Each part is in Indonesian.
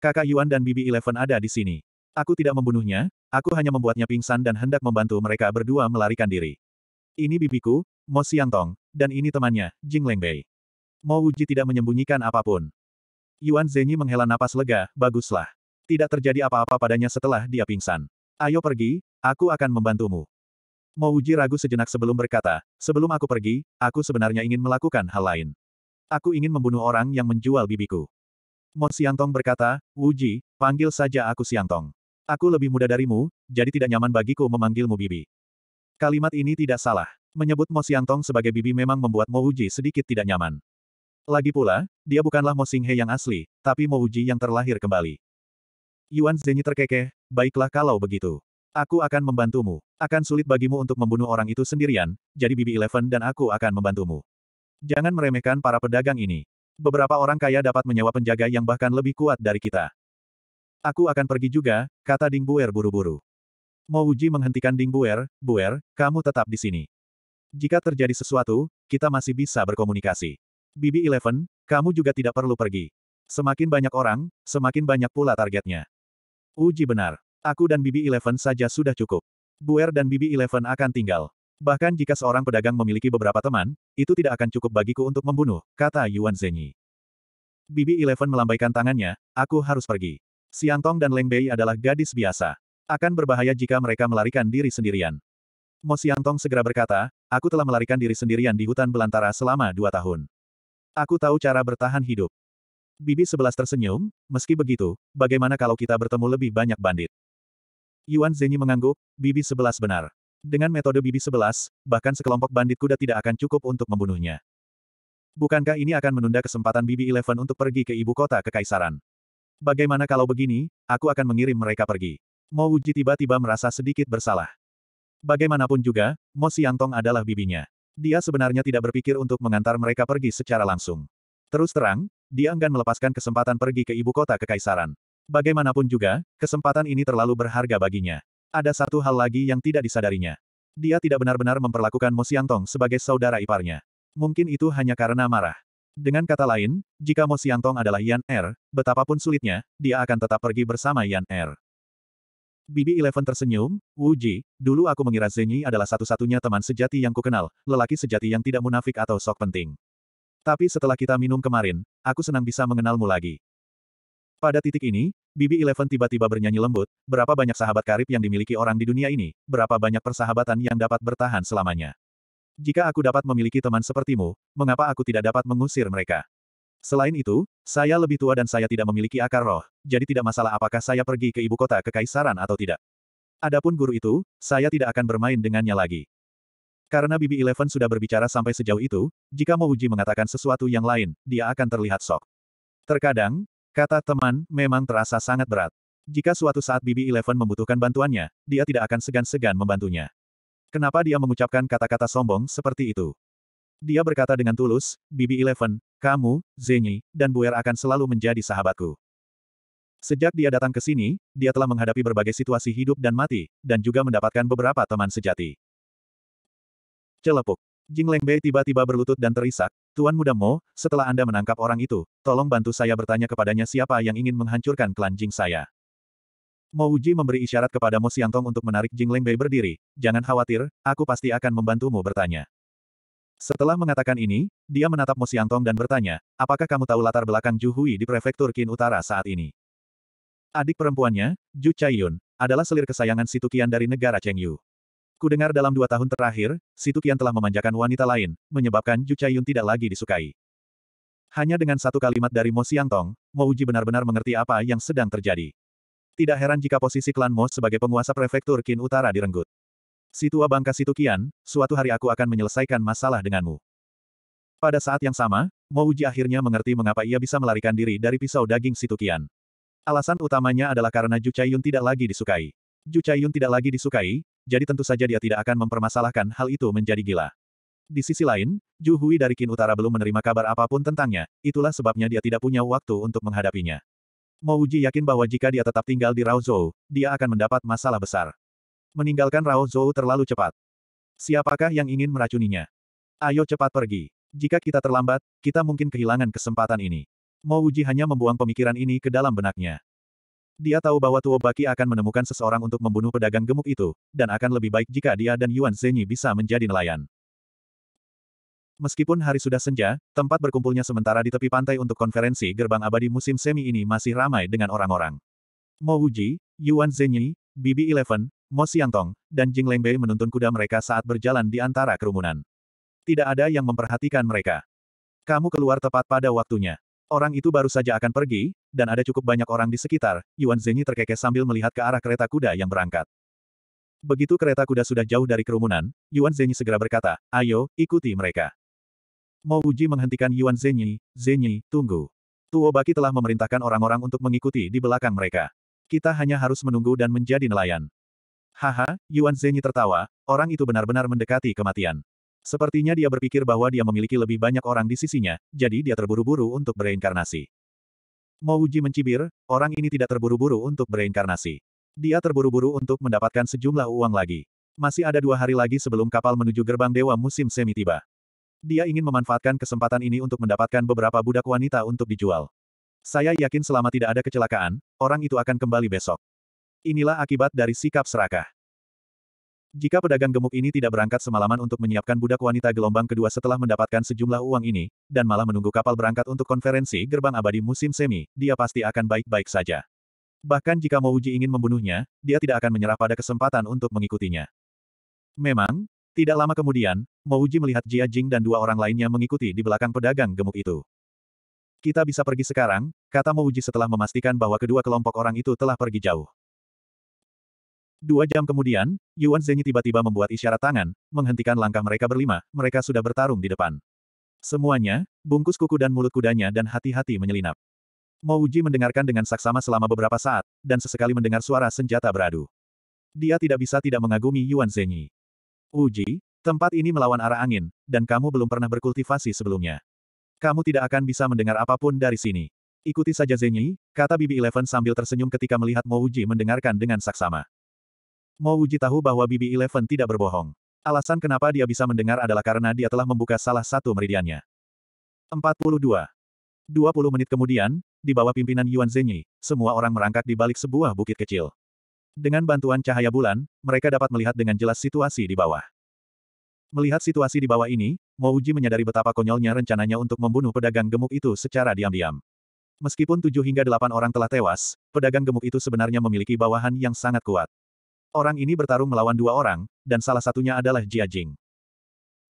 Kakak Yuan dan Bibi Eleven ada di sini. Aku tidak membunuhnya, aku hanya membuatnya pingsan dan hendak membantu mereka berdua melarikan diri. Ini bibiku, Mo Xiangtong, dan ini temannya, Jing Lengbei. Mo Wuji tidak menyembunyikan apapun. Yuan Zenyi menghela napas lega, baguslah. Tidak terjadi apa-apa padanya setelah dia pingsan. Ayo pergi, aku akan membantumu. Mo Wuji ragu sejenak sebelum berkata, sebelum aku pergi, aku sebenarnya ingin melakukan hal lain. Aku ingin membunuh orang yang menjual bibiku. Mo Xiangtong berkata, Wuji, panggil saja aku Xiangtong. Aku lebih muda darimu, jadi tidak nyaman bagiku memanggilmu bibi. Kalimat ini tidak salah. Menyebut Mo Xiangtong sebagai bibi memang membuat Mo Wuji sedikit tidak nyaman. Lagi pula, dia bukanlah Mo Xinghe yang asli, tapi Mo Wuji yang terlahir kembali. Yuan Zhenyi terkekeh, baiklah kalau begitu. Aku akan membantumu. Akan sulit bagimu untuk membunuh orang itu sendirian, jadi Bibi Eleven dan aku akan membantumu. Jangan meremehkan para pedagang ini beberapa orang kaya dapat menyewa penjaga yang bahkan lebih kuat dari kita. Aku akan pergi juga, kata Ding Buer buru-buru. Mo Uji menghentikan Ding Buer, Buer, kamu tetap di sini. Jika terjadi sesuatu, kita masih bisa berkomunikasi. Bibi Eleven, kamu juga tidak perlu pergi. Semakin banyak orang, semakin banyak pula targetnya. Uji benar. Aku dan Bibi Eleven saja sudah cukup. Buer dan Bibi Eleven akan tinggal. Bahkan jika seorang pedagang memiliki beberapa teman, itu tidak akan cukup bagiku untuk membunuh, kata Yuan Zhenyi. Bibi Eleven melambaikan tangannya, aku harus pergi. Siang Tong dan Leng Bei adalah gadis biasa. Akan berbahaya jika mereka melarikan diri sendirian. Mo Tong segera berkata, aku telah melarikan diri sendirian di hutan belantara selama dua tahun. Aku tahu cara bertahan hidup. Bibi sebelas tersenyum, meski begitu, bagaimana kalau kita bertemu lebih banyak bandit? Yuan Zhenyi mengangguk, Bibi sebelas benar. Dengan metode bibi sebelas, bahkan sekelompok bandit kuda tidak akan cukup untuk membunuhnya. Bukankah ini akan menunda kesempatan bibi Eleven untuk pergi ke ibu kota kekaisaran? Bagaimana kalau begini, aku akan mengirim mereka pergi. Mo Wuji tiba-tiba merasa sedikit bersalah. Bagaimanapun juga, Mo Xiangtong adalah bibinya. Dia sebenarnya tidak berpikir untuk mengantar mereka pergi secara langsung. Terus terang, dia enggan melepaskan kesempatan pergi ke ibu kota kekaisaran. Bagaimanapun juga, kesempatan ini terlalu berharga baginya. Ada satu hal lagi yang tidak disadarinya. Dia tidak benar-benar memperlakukan Mo Tong sebagai saudara iparnya. Mungkin itu hanya karena marah. Dengan kata lain, jika Mo Tong adalah Yan Er, betapapun sulitnya, dia akan tetap pergi bersama Yan Er. Bibi Eleven tersenyum, Wu Ji, dulu aku mengira Zenyi adalah satu-satunya teman sejati yang kukenal, lelaki sejati yang tidak munafik atau sok penting. Tapi setelah kita minum kemarin, aku senang bisa mengenalmu lagi. Pada titik ini, Bibi Eleven tiba-tiba bernyanyi lembut, berapa banyak sahabat karib yang dimiliki orang di dunia ini, berapa banyak persahabatan yang dapat bertahan selamanya. Jika aku dapat memiliki teman sepertimu, mengapa aku tidak dapat mengusir mereka? Selain itu, saya lebih tua dan saya tidak memiliki akar roh, jadi tidak masalah apakah saya pergi ke ibu kota kekaisaran atau tidak. Adapun guru itu, saya tidak akan bermain dengannya lagi. Karena Bibi Eleven sudah berbicara sampai sejauh itu, jika Mouji mengatakan sesuatu yang lain, dia akan terlihat sok. Terkadang, Kata teman, memang terasa sangat berat. Jika suatu saat Bibi Eleven membutuhkan bantuannya, dia tidak akan segan-segan membantunya. Kenapa dia mengucapkan kata-kata sombong seperti itu? Dia berkata dengan tulus, Bibi Eleven, kamu, Zenyi, dan Buer akan selalu menjadi sahabatku. Sejak dia datang ke sini, dia telah menghadapi berbagai situasi hidup dan mati, dan juga mendapatkan beberapa teman sejati. Celepuk. Jing Lengbei tiba-tiba berlutut dan terisak, Tuan Muda Mo, setelah Anda menangkap orang itu, tolong bantu saya bertanya kepadanya siapa yang ingin menghancurkan klan Jing saya. Mo Uji memberi isyarat kepada Mo Tong untuk menarik Jing Lengbei berdiri, jangan khawatir, aku pasti akan membantumu bertanya. Setelah mengatakan ini, dia menatap Mo Tong dan bertanya, apakah kamu tahu latar belakang Ju Hui di prefektur Qin Utara saat ini? Adik perempuannya, Ju Chaiyun, adalah selir kesayangan Situkian dari negara Chengyu. Kudengar dalam dua tahun terakhir, Situ Qian telah memanjakan wanita lain, menyebabkan Ju Chaiyun tidak lagi disukai. Hanya dengan satu kalimat dari Mo Xiangtong, Mo Uji benar-benar mengerti apa yang sedang terjadi. Tidak heran jika posisi klan Mo sebagai penguasa prefektur Qin Utara direnggut. Situa bangka Situ Qian, suatu hari aku akan menyelesaikan masalah denganmu. Pada saat yang sama, Mo Uji akhirnya mengerti mengapa ia bisa melarikan diri dari pisau daging Situ Qian. Alasan utamanya adalah karena Ju Chaiyun tidak lagi disukai. Ju Chaiyun tidak lagi disukai, jadi tentu saja dia tidak akan mempermasalahkan hal itu menjadi gila. Di sisi lain, Ju Hui dari Kin Utara belum menerima kabar apapun tentangnya, itulah sebabnya dia tidak punya waktu untuk menghadapinya. Mo Uji yakin bahwa jika dia tetap tinggal di Rao Zhou, dia akan mendapat masalah besar. Meninggalkan Rao Zhou terlalu cepat. Siapakah yang ingin meracuninya? Ayo cepat pergi. Jika kita terlambat, kita mungkin kehilangan kesempatan ini. Mo Uji hanya membuang pemikiran ini ke dalam benaknya. Dia tahu bahwa Tuo Baki akan menemukan seseorang untuk membunuh pedagang gemuk itu, dan akan lebih baik jika dia dan Yuan Zhenyi bisa menjadi nelayan. Meskipun hari sudah senja, tempat berkumpulnya sementara di tepi pantai untuk konferensi gerbang abadi musim semi ini masih ramai dengan orang-orang. Mo Wuji, Yuan Zhenyi, Bibi Eleven, Mo Xiangtong, dan Jing Lengbei menuntun kuda mereka saat berjalan di antara kerumunan. Tidak ada yang memperhatikan mereka. Kamu keluar tepat pada waktunya. Orang itu baru saja akan pergi, dan ada cukup banyak orang di sekitar, Yuan Zhenyi terkekeh sambil melihat ke arah kereta kuda yang berangkat. Begitu kereta kuda sudah jauh dari kerumunan, Yuan Zhenyi segera berkata, ayo, ikuti mereka. Mo Uji menghentikan Yuan Zhenyi, Zhenyi, tunggu. Tuo Baki telah memerintahkan orang-orang untuk mengikuti di belakang mereka. Kita hanya harus menunggu dan menjadi nelayan. Haha, Yuan Zhenyi tertawa, orang itu benar-benar mendekati kematian. Sepertinya dia berpikir bahwa dia memiliki lebih banyak orang di sisinya, jadi dia terburu-buru untuk bereinkarnasi. Mo mencibir, orang ini tidak terburu-buru untuk bereinkarnasi. Dia terburu-buru untuk mendapatkan sejumlah uang lagi. Masih ada dua hari lagi sebelum kapal menuju gerbang dewa musim semi tiba. Dia ingin memanfaatkan kesempatan ini untuk mendapatkan beberapa budak wanita untuk dijual. Saya yakin selama tidak ada kecelakaan, orang itu akan kembali besok. Inilah akibat dari sikap serakah. Jika pedagang gemuk ini tidak berangkat semalaman untuk menyiapkan budak wanita gelombang kedua setelah mendapatkan sejumlah uang ini, dan malah menunggu kapal berangkat untuk konferensi gerbang abadi musim semi, dia pasti akan baik-baik saja. Bahkan jika Uji ingin membunuhnya, dia tidak akan menyerah pada kesempatan untuk mengikutinya. Memang, tidak lama kemudian, Mouji melihat Jia Jing dan dua orang lainnya mengikuti di belakang pedagang gemuk itu. Kita bisa pergi sekarang, kata Mouji setelah memastikan bahwa kedua kelompok orang itu telah pergi jauh. Dua jam kemudian, Yuan Zhenyi tiba-tiba membuat isyarat tangan, menghentikan langkah mereka berlima, mereka sudah bertarung di depan. Semuanya, bungkus kuku dan mulut kudanya dan hati-hati menyelinap. Mo Uji mendengarkan dengan saksama selama beberapa saat, dan sesekali mendengar suara senjata beradu. Dia tidak bisa tidak mengagumi Yuan Zhenyi. Uji, tempat ini melawan arah angin, dan kamu belum pernah berkultivasi sebelumnya. Kamu tidak akan bisa mendengar apapun dari sini. Ikuti saja Zhenyi, kata Bibi Eleven sambil tersenyum ketika melihat Mo Uji mendengarkan dengan saksama. Mo Wuji tahu bahwa Bibi Eleven tidak berbohong. Alasan kenapa dia bisa mendengar adalah karena dia telah membuka salah satu meridiannya. 42. 20 menit kemudian, di bawah pimpinan Yuan Zhenyi, semua orang merangkak di balik sebuah bukit kecil. Dengan bantuan cahaya bulan, mereka dapat melihat dengan jelas situasi di bawah. Melihat situasi di bawah ini, Mo Wuji menyadari betapa konyolnya rencananya untuk membunuh pedagang gemuk itu secara diam-diam. Meskipun tujuh hingga delapan orang telah tewas, pedagang gemuk itu sebenarnya memiliki bawahan yang sangat kuat. Orang ini bertarung melawan dua orang, dan salah satunya adalah Jia Jing.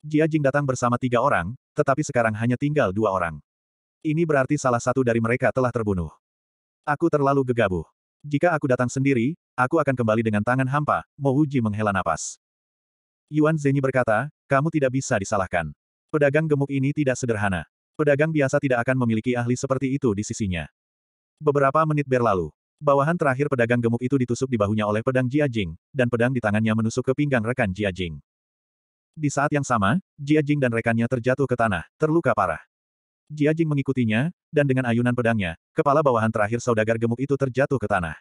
Jia Jing datang bersama tiga orang, tetapi sekarang hanya tinggal dua orang. Ini berarti salah satu dari mereka telah terbunuh. Aku terlalu gegabah. Jika aku datang sendiri, aku akan kembali dengan tangan hampa, Mo Uji menghela napas. Yuan Zenyi berkata, kamu tidak bisa disalahkan. Pedagang gemuk ini tidak sederhana. Pedagang biasa tidak akan memiliki ahli seperti itu di sisinya. Beberapa menit berlalu, Bawahan terakhir pedagang gemuk itu ditusuk di bahunya oleh pedang Jia Jing, dan pedang di tangannya menusuk ke pinggang rekan Jia Jing. Di saat yang sama, Jia Jing dan rekannya terjatuh ke tanah, terluka parah. Jia Jing mengikutinya, dan dengan ayunan pedangnya, kepala bawahan terakhir saudagar gemuk itu terjatuh ke tanah.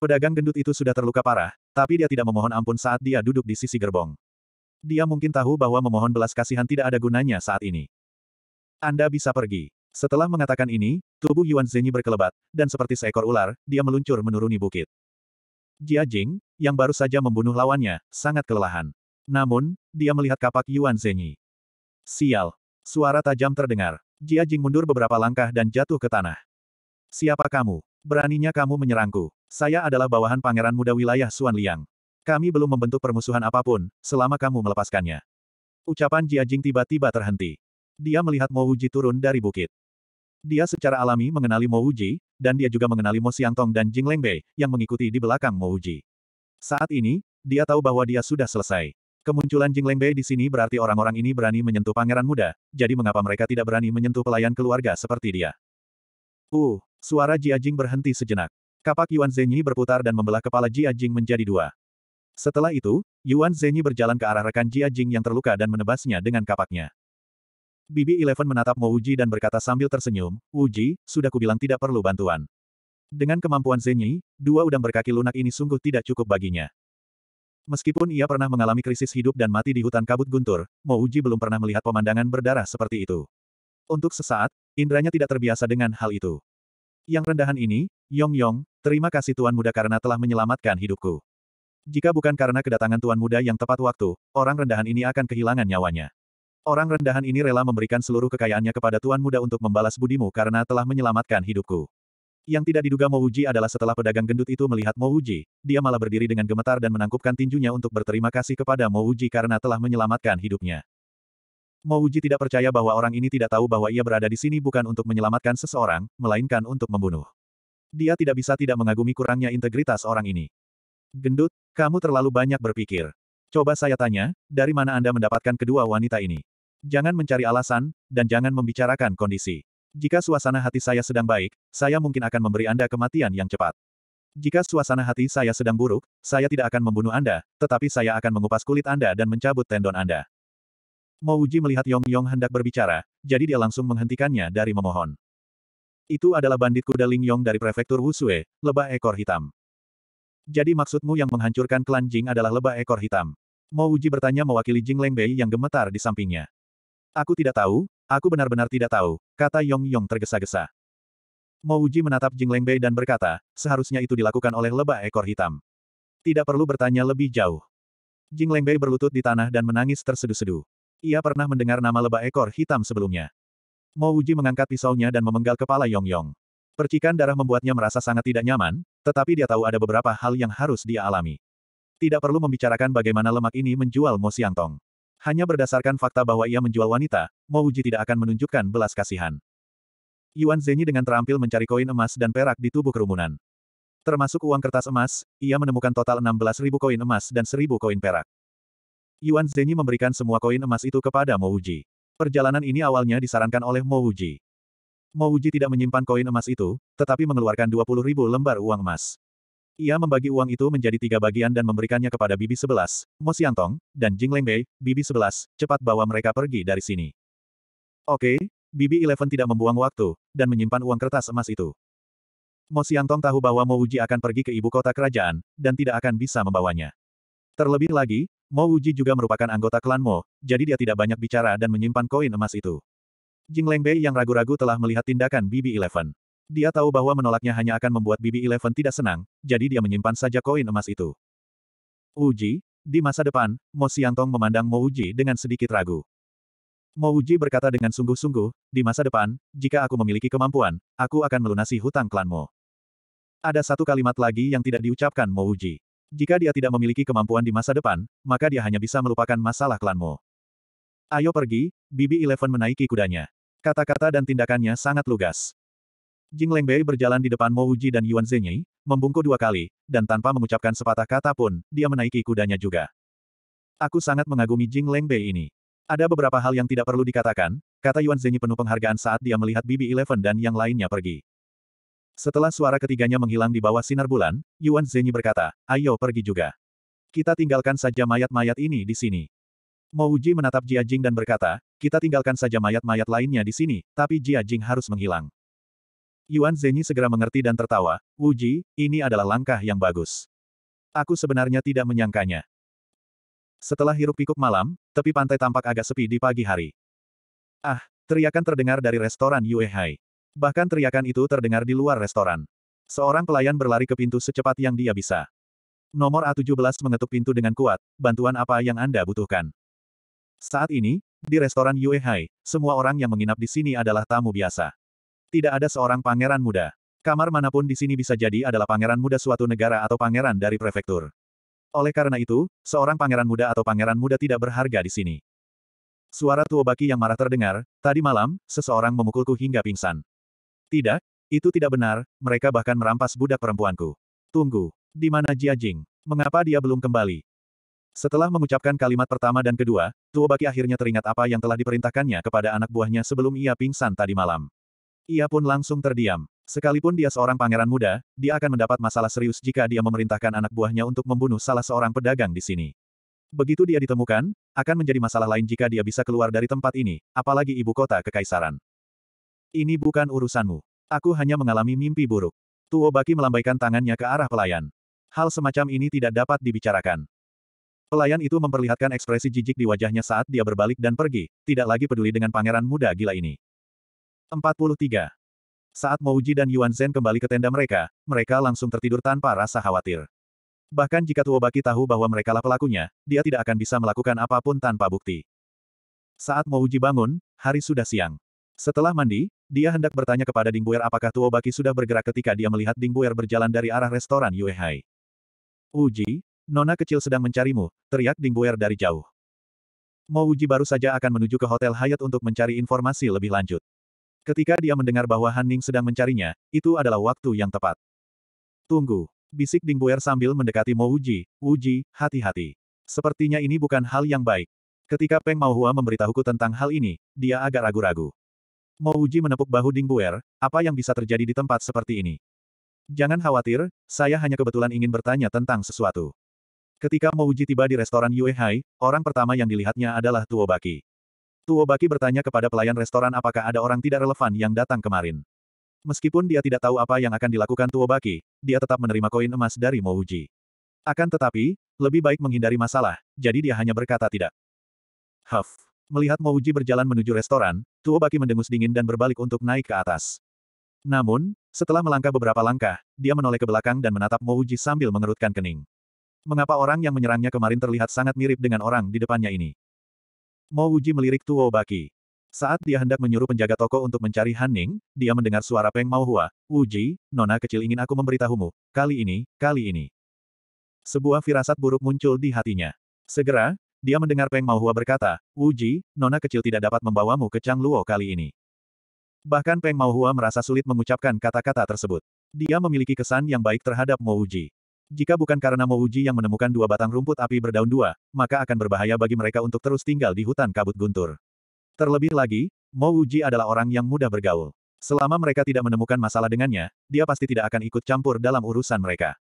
Pedagang gendut itu sudah terluka parah, tapi dia tidak memohon ampun saat dia duduk di sisi gerbong. Dia mungkin tahu bahwa memohon belas kasihan tidak ada gunanya saat ini. Anda bisa pergi. Setelah mengatakan ini, tubuh Yuan Zhenyi berkelebat, dan seperti seekor ular, dia meluncur menuruni bukit. Jia Jing, yang baru saja membunuh lawannya, sangat kelelahan. Namun, dia melihat kapak Yuan Zhenyi. Sial. Suara tajam terdengar. Jia Jing mundur beberapa langkah dan jatuh ke tanah. Siapa kamu? Beraninya kamu menyerangku. Saya adalah bawahan pangeran muda wilayah Suan Liang. Kami belum membentuk permusuhan apapun, selama kamu melepaskannya. Ucapan Jia Jing tiba-tiba terhenti. Dia melihat Mo Wuji turun dari bukit. Dia secara alami mengenali Mo Uji, dan dia juga mengenali Mo Xiangtong dan Jing Lengbei, yang mengikuti di belakang Mo Uji. Saat ini, dia tahu bahwa dia sudah selesai. Kemunculan Jing Lengbei di sini berarti orang-orang ini berani menyentuh pangeran muda, jadi mengapa mereka tidak berani menyentuh pelayan keluarga seperti dia? Uh, suara Jia Jing berhenti sejenak. Kapak Yuan Zhenyi berputar dan membelah kepala Jia Jing menjadi dua. Setelah itu, Yuan Zhenyi berjalan ke arah rekan Jia Jing yang terluka dan menebasnya dengan kapaknya. Bibi Eleven menatap Mouji dan berkata sambil tersenyum, "Uji, sudah kubilang tidak perlu bantuan. Dengan kemampuan Zenyi, dua udang berkaki lunak ini sungguh tidak cukup baginya. Meskipun ia pernah mengalami krisis hidup dan mati di hutan kabut guntur, Mouji belum pernah melihat pemandangan berdarah seperti itu. Untuk sesaat, indranya tidak terbiasa dengan hal itu. Yang rendahan ini, Yong Yong, terima kasih Tuan Muda karena telah menyelamatkan hidupku. Jika bukan karena kedatangan Tuan Muda yang tepat waktu, orang rendahan ini akan kehilangan nyawanya. Orang rendahan ini rela memberikan seluruh kekayaannya kepada tuan muda untuk membalas budimu karena telah menyelamatkan hidupku. Yang tidak diduga Mouji adalah setelah pedagang gendut itu melihat Mouji, dia malah berdiri dengan gemetar dan menangkupkan tinjunya untuk berterima kasih kepada Mouji karena telah menyelamatkan hidupnya. Mouji tidak percaya bahwa orang ini tidak tahu bahwa ia berada di sini bukan untuk menyelamatkan seseorang, melainkan untuk membunuh. Dia tidak bisa tidak mengagumi kurangnya integritas orang ini. Gendut, kamu terlalu banyak berpikir. Coba saya tanya, dari mana Anda mendapatkan kedua wanita ini? Jangan mencari alasan, dan jangan membicarakan kondisi. Jika suasana hati saya sedang baik, saya mungkin akan memberi Anda kematian yang cepat. Jika suasana hati saya sedang buruk, saya tidak akan membunuh Anda, tetapi saya akan mengupas kulit Anda dan mencabut tendon Anda. Uji melihat Yong Yong hendak berbicara, jadi dia langsung menghentikannya dari memohon. Itu adalah bandit kuda Ling Yong dari prefektur Wusue, lebah ekor hitam. Jadi maksudmu yang menghancurkan klan Jing adalah lebah ekor hitam? Uji bertanya mewakili Jing Lengbei yang gemetar di sampingnya. Aku tidak tahu, aku benar-benar tidak tahu, kata Yong Yong tergesa-gesa. Mo Uji menatap Jing Lengbei dan berkata, seharusnya itu dilakukan oleh lebah ekor hitam. Tidak perlu bertanya lebih jauh. Jing Lengbei berlutut di tanah dan menangis tersedu-sedu. Ia pernah mendengar nama lebah ekor hitam sebelumnya. Mo Uji mengangkat pisaunya dan memenggal kepala Yong Yong. Percikan darah membuatnya merasa sangat tidak nyaman, tetapi dia tahu ada beberapa hal yang harus dia alami. Tidak perlu membicarakan bagaimana lemak ini menjual Mo Siang Tong. Hanya berdasarkan fakta bahwa ia menjual wanita, Mo Uji tidak akan menunjukkan belas kasihan. Yuan Zenyi dengan terampil mencari koin emas dan perak di tubuh kerumunan. Termasuk uang kertas emas, ia menemukan total 16.000 koin emas dan 1.000 koin perak. Yuan Zenyi memberikan semua koin emas itu kepada Mo Uji. Perjalanan ini awalnya disarankan oleh Mo Uji. Mo Uji tidak menyimpan koin emas itu, tetapi mengeluarkan 20.000 lembar uang emas. Ia membagi uang itu menjadi tiga bagian dan memberikannya kepada Bibi Sebelas, Mo Xiangtong, dan Jing Lengbei, Bibi Sebelas, cepat bawa mereka pergi dari sini. Oke, okay, Bibi Eleven tidak membuang waktu, dan menyimpan uang kertas emas itu. Mo Xiangtong tahu bahwa Mo Uji akan pergi ke ibu kota kerajaan, dan tidak akan bisa membawanya. Terlebih lagi, Mo Uji juga merupakan anggota klan Mo, jadi dia tidak banyak bicara dan menyimpan koin emas itu. Jing Lengbei yang ragu-ragu telah melihat tindakan Bibi Eleven. Dia tahu bahwa menolaknya hanya akan membuat Bibi Eleven tidak senang, jadi dia menyimpan saja koin emas itu. Uji, di masa depan, Mo Tong memandang Mo Uji dengan sedikit ragu. Mo Uji berkata dengan sungguh-sungguh, di masa depan, jika aku memiliki kemampuan, aku akan melunasi hutang klanmu. Ada satu kalimat lagi yang tidak diucapkan Mo Uji. Jika dia tidak memiliki kemampuan di masa depan, maka dia hanya bisa melupakan masalah klanmu. Ayo pergi, Bibi Eleven menaiki kudanya. Kata-kata dan tindakannya sangat lugas. Jing Lengbei berjalan di depan Mo Wuji dan Yuan Zhenyi, membungkuk dua kali, dan tanpa mengucapkan sepatah kata pun, dia menaiki kudanya juga. Aku sangat mengagumi Jing Lengbei ini. Ada beberapa hal yang tidak perlu dikatakan, kata Yuan Zhenyi penuh penghargaan saat dia melihat Bibi Eleven dan yang lainnya pergi. Setelah suara ketiganya menghilang di bawah sinar bulan, Yuan Zhenyi berkata, ayo pergi juga. Kita tinggalkan saja mayat-mayat ini di sini. Mo Uji menatap Jia Jing dan berkata, kita tinggalkan saja mayat-mayat lainnya di sini, tapi Jia Jing harus menghilang. Yuan Zenyi segera mengerti dan tertawa, Wuji, ini adalah langkah yang bagus. Aku sebenarnya tidak menyangkanya. Setelah hirup pikuk malam, tepi pantai tampak agak sepi di pagi hari. Ah, teriakan terdengar dari restoran Yue Hai. Bahkan teriakan itu terdengar di luar restoran. Seorang pelayan berlari ke pintu secepat yang dia bisa. Nomor A17 mengetuk pintu dengan kuat, bantuan apa yang Anda butuhkan? Saat ini, di restoran Yue Hai, semua orang yang menginap di sini adalah tamu biasa. Tidak ada seorang pangeran muda. Kamar manapun di sini bisa jadi adalah pangeran muda suatu negara atau pangeran dari prefektur. Oleh karena itu, seorang pangeran muda atau pangeran muda tidak berharga di sini. Suara Baki yang marah terdengar, tadi malam, seseorang memukulku hingga pingsan. Tidak, itu tidak benar, mereka bahkan merampas budak perempuanku. Tunggu, di mana Jiajing? Mengapa dia belum kembali? Setelah mengucapkan kalimat pertama dan kedua, Tuobaki akhirnya teringat apa yang telah diperintahkannya kepada anak buahnya sebelum ia pingsan tadi malam. Ia pun langsung terdiam. Sekalipun dia seorang pangeran muda, dia akan mendapat masalah serius jika dia memerintahkan anak buahnya untuk membunuh salah seorang pedagang di sini. Begitu dia ditemukan, akan menjadi masalah lain jika dia bisa keluar dari tempat ini, apalagi ibu kota kekaisaran. Ini bukan urusanmu. Aku hanya mengalami mimpi buruk. Tuo Baki melambaikan tangannya ke arah pelayan. Hal semacam ini tidak dapat dibicarakan. Pelayan itu memperlihatkan ekspresi jijik di wajahnya saat dia berbalik dan pergi, tidak lagi peduli dengan pangeran muda gila ini. 43. Saat Mouji dan Yuan Zhen kembali ke tenda mereka, mereka langsung tertidur tanpa rasa khawatir. Bahkan jika Tuobaki tahu bahwa merekalah pelakunya, dia tidak akan bisa melakukan apapun tanpa bukti. Saat Mouji bangun, hari sudah siang. Setelah mandi, dia hendak bertanya kepada Ding Buer apakah Tuobaki sudah bergerak ketika dia melihat Ding Buer berjalan dari arah restoran Yuehai. Uji, Nona kecil sedang mencarimu, teriak Ding Buer dari jauh. Mouji baru saja akan menuju ke Hotel Hayat untuk mencari informasi lebih lanjut. Ketika dia mendengar bahwa Han Ning sedang mencarinya, itu adalah waktu yang tepat. Tunggu, bisik Ding Buer sambil mendekati Mo Wuji, Wuji, hati-hati. Sepertinya ini bukan hal yang baik. Ketika Peng Mao Hua memberitahuku tentang hal ini, dia agak ragu-ragu. Mo Wuji menepuk bahu Ding Buer, apa yang bisa terjadi di tempat seperti ini? Jangan khawatir, saya hanya kebetulan ingin bertanya tentang sesuatu. Ketika Mo Wuji tiba di restoran Yue Hai, orang pertama yang dilihatnya adalah Tuo Baki. Baki bertanya kepada pelayan restoran apakah ada orang tidak relevan yang datang kemarin. Meskipun dia tidak tahu apa yang akan dilakukan Baki, dia tetap menerima koin emas dari Mouji. Akan tetapi, lebih baik menghindari masalah, jadi dia hanya berkata tidak. Huff. Melihat Mouji berjalan menuju restoran, Baki mendengus dingin dan berbalik untuk naik ke atas. Namun, setelah melangkah beberapa langkah, dia menoleh ke belakang dan menatap Mouji sambil mengerutkan kening. Mengapa orang yang menyerangnya kemarin terlihat sangat mirip dengan orang di depannya ini? Mo Wuji melirik Tuo Baki. Saat dia hendak menyuruh penjaga toko untuk mencari Han Ning, dia mendengar suara Peng Mao Hua. Wuji, nona kecil ingin aku memberitahumu, kali ini, kali ini. Sebuah firasat buruk muncul di hatinya. Segera, dia mendengar Peng Mao Hua berkata, Wuji, nona kecil tidak dapat membawamu ke Chang Luo kali ini. Bahkan Peng Mao Hua merasa sulit mengucapkan kata-kata tersebut. Dia memiliki kesan yang baik terhadap Mo Wuji. Jika bukan karena Mo Uji yang menemukan dua batang rumput api berdaun dua, maka akan berbahaya bagi mereka untuk terus tinggal di hutan kabut guntur. Terlebih lagi, Mo Uji adalah orang yang mudah bergaul. Selama mereka tidak menemukan masalah dengannya, dia pasti tidak akan ikut campur dalam urusan mereka.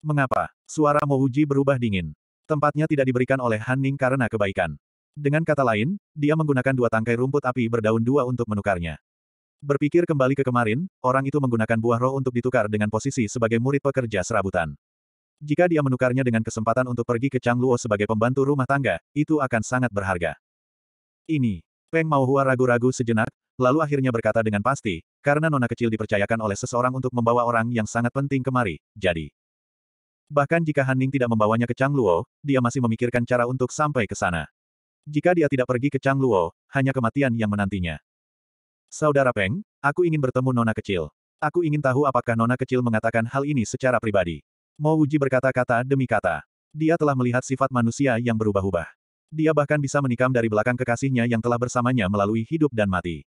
Mengapa? Suara Mo Uji berubah dingin. Tempatnya tidak diberikan oleh Han karena kebaikan. Dengan kata lain, dia menggunakan dua tangkai rumput api berdaun dua untuk menukarnya. Berpikir kembali ke kemarin, orang itu menggunakan buah roh untuk ditukar dengan posisi sebagai murid pekerja serabutan. Jika dia menukarnya dengan kesempatan untuk pergi ke Chang Luo sebagai pembantu rumah tangga, itu akan sangat berharga. Ini. Peng Maohua ragu-ragu sejenak, lalu akhirnya berkata dengan pasti, karena nona kecil dipercayakan oleh seseorang untuk membawa orang yang sangat penting kemari, jadi. Bahkan jika Haning tidak membawanya ke Chang Luo, dia masih memikirkan cara untuk sampai ke sana. Jika dia tidak pergi ke Chang Luo, hanya kematian yang menantinya. Saudara Peng, aku ingin bertemu Nona kecil. Aku ingin tahu apakah Nona kecil mengatakan hal ini secara pribadi. Mo Wuji berkata-kata demi kata. Dia telah melihat sifat manusia yang berubah-ubah. Dia bahkan bisa menikam dari belakang kekasihnya yang telah bersamanya melalui hidup dan mati.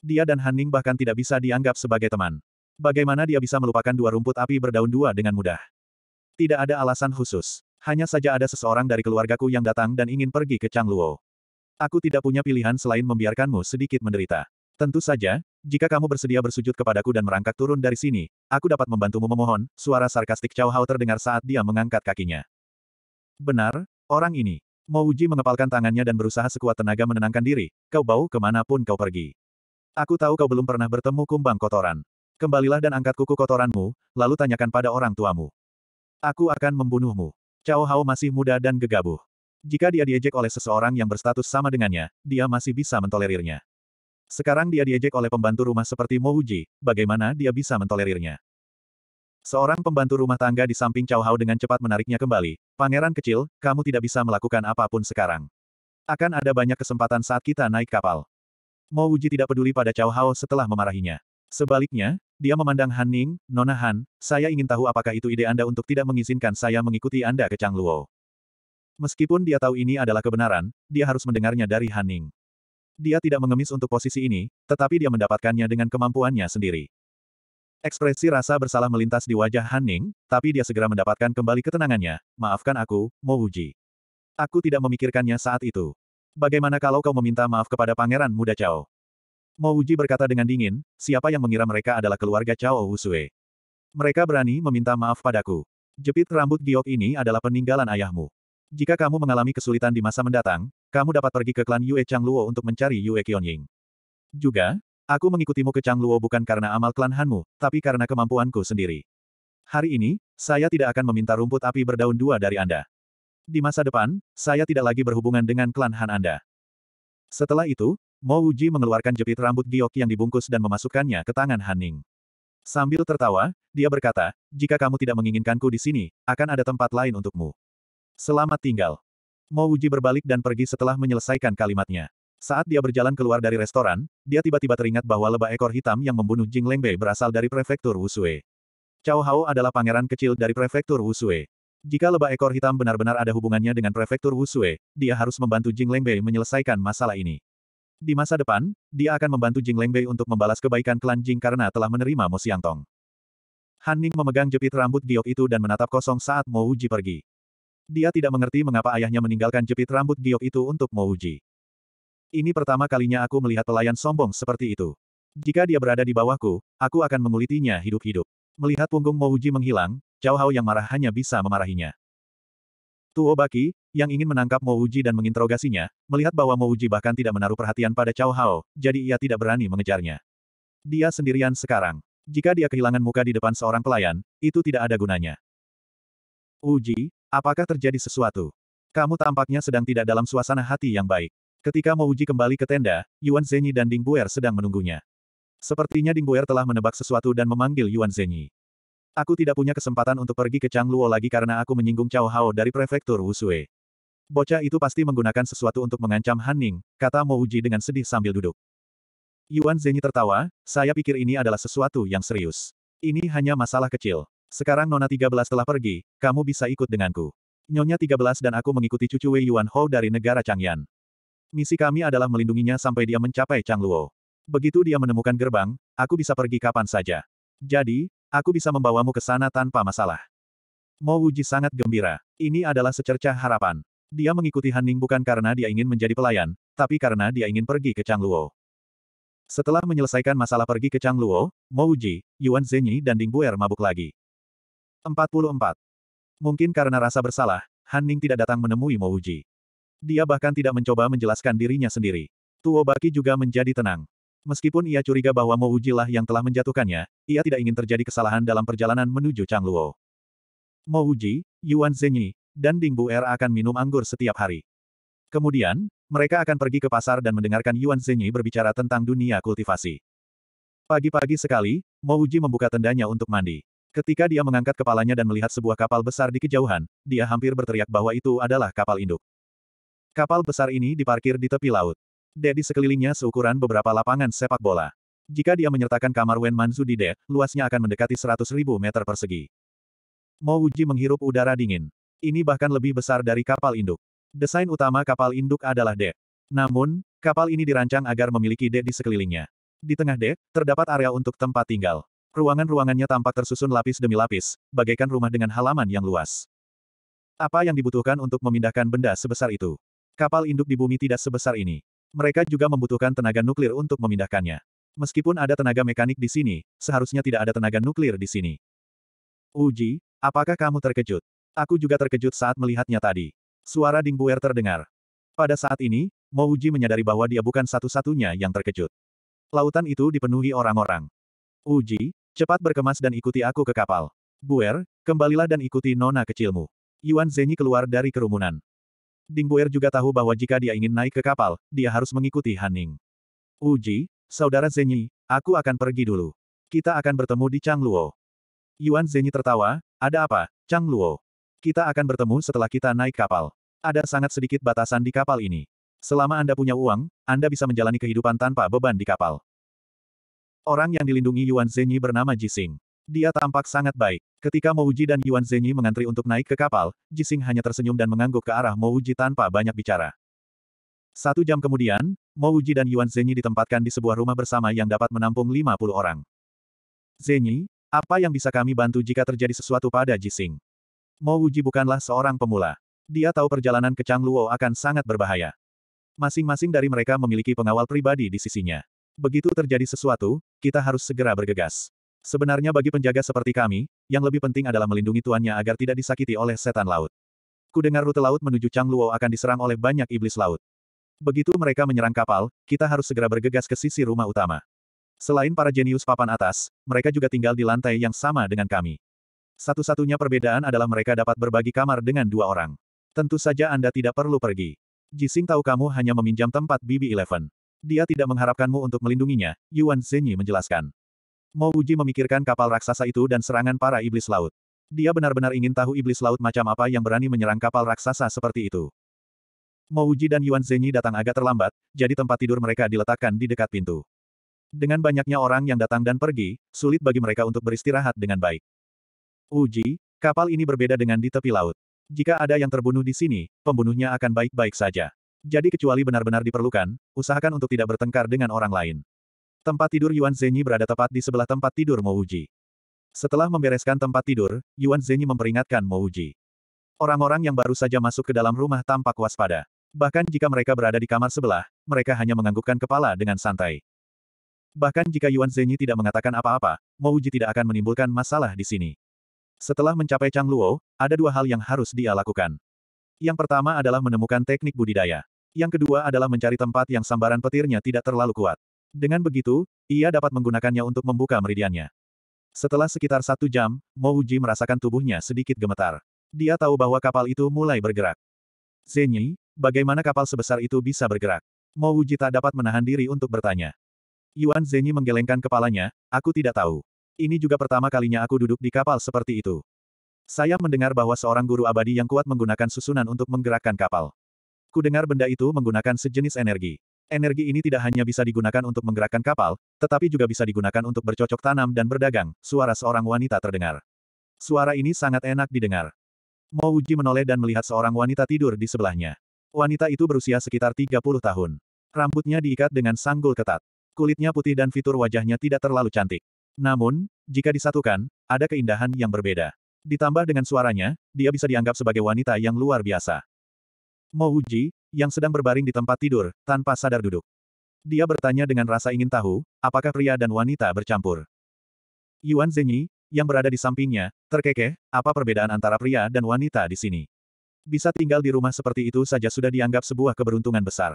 Dia dan Hanning bahkan tidak bisa dianggap sebagai teman. Bagaimana dia bisa melupakan dua rumput api berdaun dua dengan mudah? Tidak ada alasan khusus. Hanya saja ada seseorang dari keluargaku yang datang dan ingin pergi ke Changluo. Aku tidak punya pilihan selain membiarkanmu sedikit menderita. Tentu saja, jika kamu bersedia bersujud kepadaku dan merangkak turun dari sini, aku dapat membantumu memohon, suara sarkastik Cao Hao terdengar saat dia mengangkat kakinya. Benar, orang ini. Mo Uji mengepalkan tangannya dan berusaha sekuat tenaga menenangkan diri, kau bau kemanapun kau pergi. Aku tahu kau belum pernah bertemu kumbang kotoran. Kembalilah dan angkat kuku kotoranmu, lalu tanyakan pada orang tuamu. Aku akan membunuhmu. Cao Hao masih muda dan gegabah. Jika dia diejek oleh seseorang yang berstatus sama dengannya, dia masih bisa mentolerirnya. Sekarang dia diejek oleh pembantu rumah seperti Mo Uji, bagaimana dia bisa mentolerirnya? Seorang pembantu rumah tangga di samping Cao Hao dengan cepat menariknya kembali. Pangeran kecil, kamu tidak bisa melakukan apapun sekarang. Akan ada banyak kesempatan saat kita naik kapal. Mo Uji tidak peduli pada Cao Hao setelah memarahinya. Sebaliknya, dia memandang Han Ning, Nona Han, saya ingin tahu apakah itu ide Anda untuk tidak mengizinkan saya mengikuti Anda ke Changluo. Meskipun dia tahu ini adalah kebenaran, dia harus mendengarnya dari Han Ning. Dia tidak mengemis untuk posisi ini, tetapi dia mendapatkannya dengan kemampuannya sendiri. Ekspresi rasa bersalah melintas di wajah Han Ning, tapi dia segera mendapatkan kembali ketenangannya. Maafkan aku, Mo Wuji. Aku tidak memikirkannya saat itu. Bagaimana kalau kau meminta maaf kepada pangeran muda Cao? Mo Wuji berkata dengan dingin, siapa yang mengira mereka adalah keluarga Chao Wusue. Mereka berani meminta maaf padaku. Jepit rambut giok ini adalah peninggalan ayahmu. Jika kamu mengalami kesulitan di masa mendatang, kamu dapat pergi ke klan Yue Changluo untuk mencari Yue Qianying. Juga, aku mengikutimu ke Changluo bukan karena amal klan Hanmu, tapi karena kemampuanku sendiri. Hari ini, saya tidak akan meminta rumput api berdaun dua dari Anda. Di masa depan, saya tidak lagi berhubungan dengan klan Han Anda. Setelah itu, Mo Wuji mengeluarkan jepit rambut giok yang dibungkus dan memasukkannya ke tangan Han Ning. Sambil tertawa, dia berkata, jika kamu tidak menginginkanku di sini, akan ada tempat lain untukmu. Selamat tinggal. Mo Uji berbalik dan pergi setelah menyelesaikan kalimatnya. Saat dia berjalan keluar dari restoran, dia tiba-tiba teringat bahwa lebah ekor hitam yang membunuh Jing Lengbe berasal dari prefektur Wusue. Cao Hao adalah pangeran kecil dari prefektur Wusue. Jika lebah ekor hitam benar-benar ada hubungannya dengan prefektur Wusue, dia harus membantu Jing Lengbe menyelesaikan masalah ini. Di masa depan, dia akan membantu Jing Lengbe untuk membalas kebaikan klan Jing karena telah menerima Mo Siang Tong. Han Ning memegang jepit rambut giok itu dan menatap kosong saat Mo Uji pergi. Dia tidak mengerti mengapa ayahnya meninggalkan jepit rambut giok itu untuk Mouji. Ini pertama kalinya aku melihat pelayan sombong seperti itu. Jika dia berada di bawahku, aku akan mengulitinya hidup-hidup. Melihat punggung Mouji menghilang, Cao Hao yang marah hanya bisa memarahinya. Tuo Baki, yang ingin menangkap Mouji dan menginterogasinya, melihat bahwa Mouji bahkan tidak menaruh perhatian pada Cao Hao, jadi ia tidak berani mengejarnya. Dia sendirian sekarang. Jika dia kehilangan muka di depan seorang pelayan, itu tidak ada gunanya. Uji, Apakah terjadi sesuatu? Kamu tampaknya sedang tidak dalam suasana hati yang baik. Ketika mau uji kembali ke tenda, Yuan Zenyi dan Ding Buer sedang menunggunya. Sepertinya Ding Buer telah menebak sesuatu dan memanggil Yuan Zenyi. Aku tidak punya kesempatan untuk pergi ke Changluo lagi karena aku menyinggung Cao Hao dari prefektur Wusue. Bocah itu pasti menggunakan sesuatu untuk mengancam Han Ning, kata Uji dengan sedih sambil duduk. Yuan Zenyi tertawa, saya pikir ini adalah sesuatu yang serius. Ini hanya masalah kecil. Sekarang Nona 13 telah pergi, kamu bisa ikut denganku. Nyonya 13 dan aku mengikuti cucu Wei Yuan Hou dari negara Changyan. Misi kami adalah melindunginya sampai dia mencapai Chang Luo. Begitu dia menemukan gerbang, aku bisa pergi kapan saja. Jadi, aku bisa membawamu ke sana tanpa masalah. Mo Wuji sangat gembira. Ini adalah secercah harapan. Dia mengikuti Han Ning bukan karena dia ingin menjadi pelayan, tapi karena dia ingin pergi ke Chang Luo. Setelah menyelesaikan masalah pergi ke Changluo, Mo Wuji, Yuan Zhenyi, dan Ding Buer mabuk lagi. 44. Mungkin karena rasa bersalah, Han Ning tidak datang menemui Mo Uji. Dia bahkan tidak mencoba menjelaskan dirinya sendiri. Tuo Baki juga menjadi tenang. Meskipun ia curiga bahwa Mo Uji lah yang telah menjatuhkannya, ia tidak ingin terjadi kesalahan dalam perjalanan menuju Changluo. Mo Uji, Yuan Zhenyi, dan Ding Bu Er akan minum anggur setiap hari. Kemudian, mereka akan pergi ke pasar dan mendengarkan Yuan Zhenyi berbicara tentang dunia kultivasi. Pagi-pagi sekali, Mo Uji membuka tendanya untuk mandi. Ketika dia mengangkat kepalanya dan melihat sebuah kapal besar di kejauhan, dia hampir berteriak bahwa itu adalah kapal induk. Kapal besar ini diparkir di tepi laut. Dek di sekelilingnya seukuran beberapa lapangan sepak bola. Jika dia menyertakan kamar Wen Manzu di Dek, luasnya akan mendekati 100.000 meter persegi. Mo Uji menghirup udara dingin. Ini bahkan lebih besar dari kapal induk. Desain utama kapal induk adalah Dek. Namun, kapal ini dirancang agar memiliki Dek di sekelilingnya. Di tengah Dek, terdapat area untuk tempat tinggal. Ruangan-ruangannya tampak tersusun lapis demi lapis, bagaikan rumah dengan halaman yang luas. Apa yang dibutuhkan untuk memindahkan benda sebesar itu? Kapal induk di bumi tidak sebesar ini. Mereka juga membutuhkan tenaga nuklir untuk memindahkannya. Meskipun ada tenaga mekanik di sini, seharusnya tidak ada tenaga nuklir di sini. Uji, apakah kamu terkejut? Aku juga terkejut saat melihatnya tadi. Suara Ding Buer terdengar. Pada saat ini, Mo Uji menyadari bahwa dia bukan satu-satunya yang terkejut. Lautan itu dipenuhi orang-orang. Uji, Cepat berkemas dan ikuti aku ke kapal. Buer, kembalilah dan ikuti nona kecilmu. Yuan Zenyi keluar dari kerumunan. Ding Buer juga tahu bahwa jika dia ingin naik ke kapal, dia harus mengikuti Haning. Uji, saudara Zenyi, aku akan pergi dulu. Kita akan bertemu di Chang Luo. Yuan Zenyi tertawa, ada apa, Chang Luo? Kita akan bertemu setelah kita naik kapal. Ada sangat sedikit batasan di kapal ini. Selama Anda punya uang, Anda bisa menjalani kehidupan tanpa beban di kapal. Orang yang dilindungi Yuan Zhenyi bernama Jising. Dia tampak sangat baik. Ketika Mouji dan Yuan Zhenyi mengantri untuk naik ke kapal, Jising hanya tersenyum dan mengangguk ke arah Mouji tanpa banyak bicara. Satu jam kemudian, Mouji dan Yuan Zhenyi ditempatkan di sebuah rumah bersama yang dapat menampung 50 orang. Zhenyi, apa yang bisa kami bantu jika terjadi sesuatu pada Jising? Mouji bukanlah seorang pemula. Dia tahu perjalanan ke Changluo akan sangat berbahaya. Masing-masing dari mereka memiliki pengawal pribadi di sisinya. Begitu terjadi sesuatu, kita harus segera bergegas. Sebenarnya bagi penjaga seperti kami, yang lebih penting adalah melindungi tuannya agar tidak disakiti oleh setan laut. Kudengar rute laut menuju Chang Luo akan diserang oleh banyak iblis laut. Begitu mereka menyerang kapal, kita harus segera bergegas ke sisi rumah utama. Selain para jenius papan atas, mereka juga tinggal di lantai yang sama dengan kami. Satu-satunya perbedaan adalah mereka dapat berbagi kamar dengan dua orang. Tentu saja Anda tidak perlu pergi. Jising tahu kamu hanya meminjam tempat BB-11. Dia tidak mengharapkanmu untuk melindunginya, Yuan Zhenyi menjelaskan. Mo Uji memikirkan kapal raksasa itu dan serangan para iblis laut. Dia benar-benar ingin tahu iblis laut macam apa yang berani menyerang kapal raksasa seperti itu. Mo Uji dan Yuan Zhenyi datang agak terlambat, jadi tempat tidur mereka diletakkan di dekat pintu. Dengan banyaknya orang yang datang dan pergi, sulit bagi mereka untuk beristirahat dengan baik. Uji, kapal ini berbeda dengan di tepi laut. Jika ada yang terbunuh di sini, pembunuhnya akan baik-baik saja. Jadi kecuali benar-benar diperlukan, usahakan untuk tidak bertengkar dengan orang lain. Tempat tidur Yuan Zenyi berada tepat di sebelah tempat tidur Mouji. Setelah membereskan tempat tidur, Yuan Zenyi memperingatkan Mouji. Orang-orang yang baru saja masuk ke dalam rumah tampak waspada. Bahkan jika mereka berada di kamar sebelah, mereka hanya menganggukkan kepala dengan santai. Bahkan jika Yuan Zenyi tidak mengatakan apa-apa, Mouji tidak akan menimbulkan masalah di sini. Setelah mencapai Chang Luo, ada dua hal yang harus dia lakukan. Yang pertama adalah menemukan teknik budidaya. Yang kedua adalah mencari tempat yang sambaran petirnya tidak terlalu kuat. Dengan begitu, ia dapat menggunakannya untuk membuka meridiannya. Setelah sekitar satu jam, Mouji merasakan tubuhnya sedikit gemetar. Dia tahu bahwa kapal itu mulai bergerak. Zenyi, bagaimana kapal sebesar itu bisa bergerak? Mouji tak dapat menahan diri untuk bertanya. Yuan Zenyi menggelengkan kepalanya, aku tidak tahu. Ini juga pertama kalinya aku duduk di kapal seperti itu. Saya mendengar bahwa seorang guru abadi yang kuat menggunakan susunan untuk menggerakkan kapal. Kudengar benda itu menggunakan sejenis energi. Energi ini tidak hanya bisa digunakan untuk menggerakkan kapal, tetapi juga bisa digunakan untuk bercocok tanam dan berdagang, suara seorang wanita terdengar. Suara ini sangat enak didengar. Mo Wuji menoleh dan melihat seorang wanita tidur di sebelahnya. Wanita itu berusia sekitar 30 tahun. Rambutnya diikat dengan sanggul ketat. Kulitnya putih dan fitur wajahnya tidak terlalu cantik. Namun, jika disatukan, ada keindahan yang berbeda. Ditambah dengan suaranya, dia bisa dianggap sebagai wanita yang luar biasa. Mo Uji, yang sedang berbaring di tempat tidur, tanpa sadar duduk. Dia bertanya dengan rasa ingin tahu, apakah pria dan wanita bercampur. Yuan Zhenyi, yang berada di sampingnya, terkekeh, apa perbedaan antara pria dan wanita di sini? Bisa tinggal di rumah seperti itu saja sudah dianggap sebuah keberuntungan besar.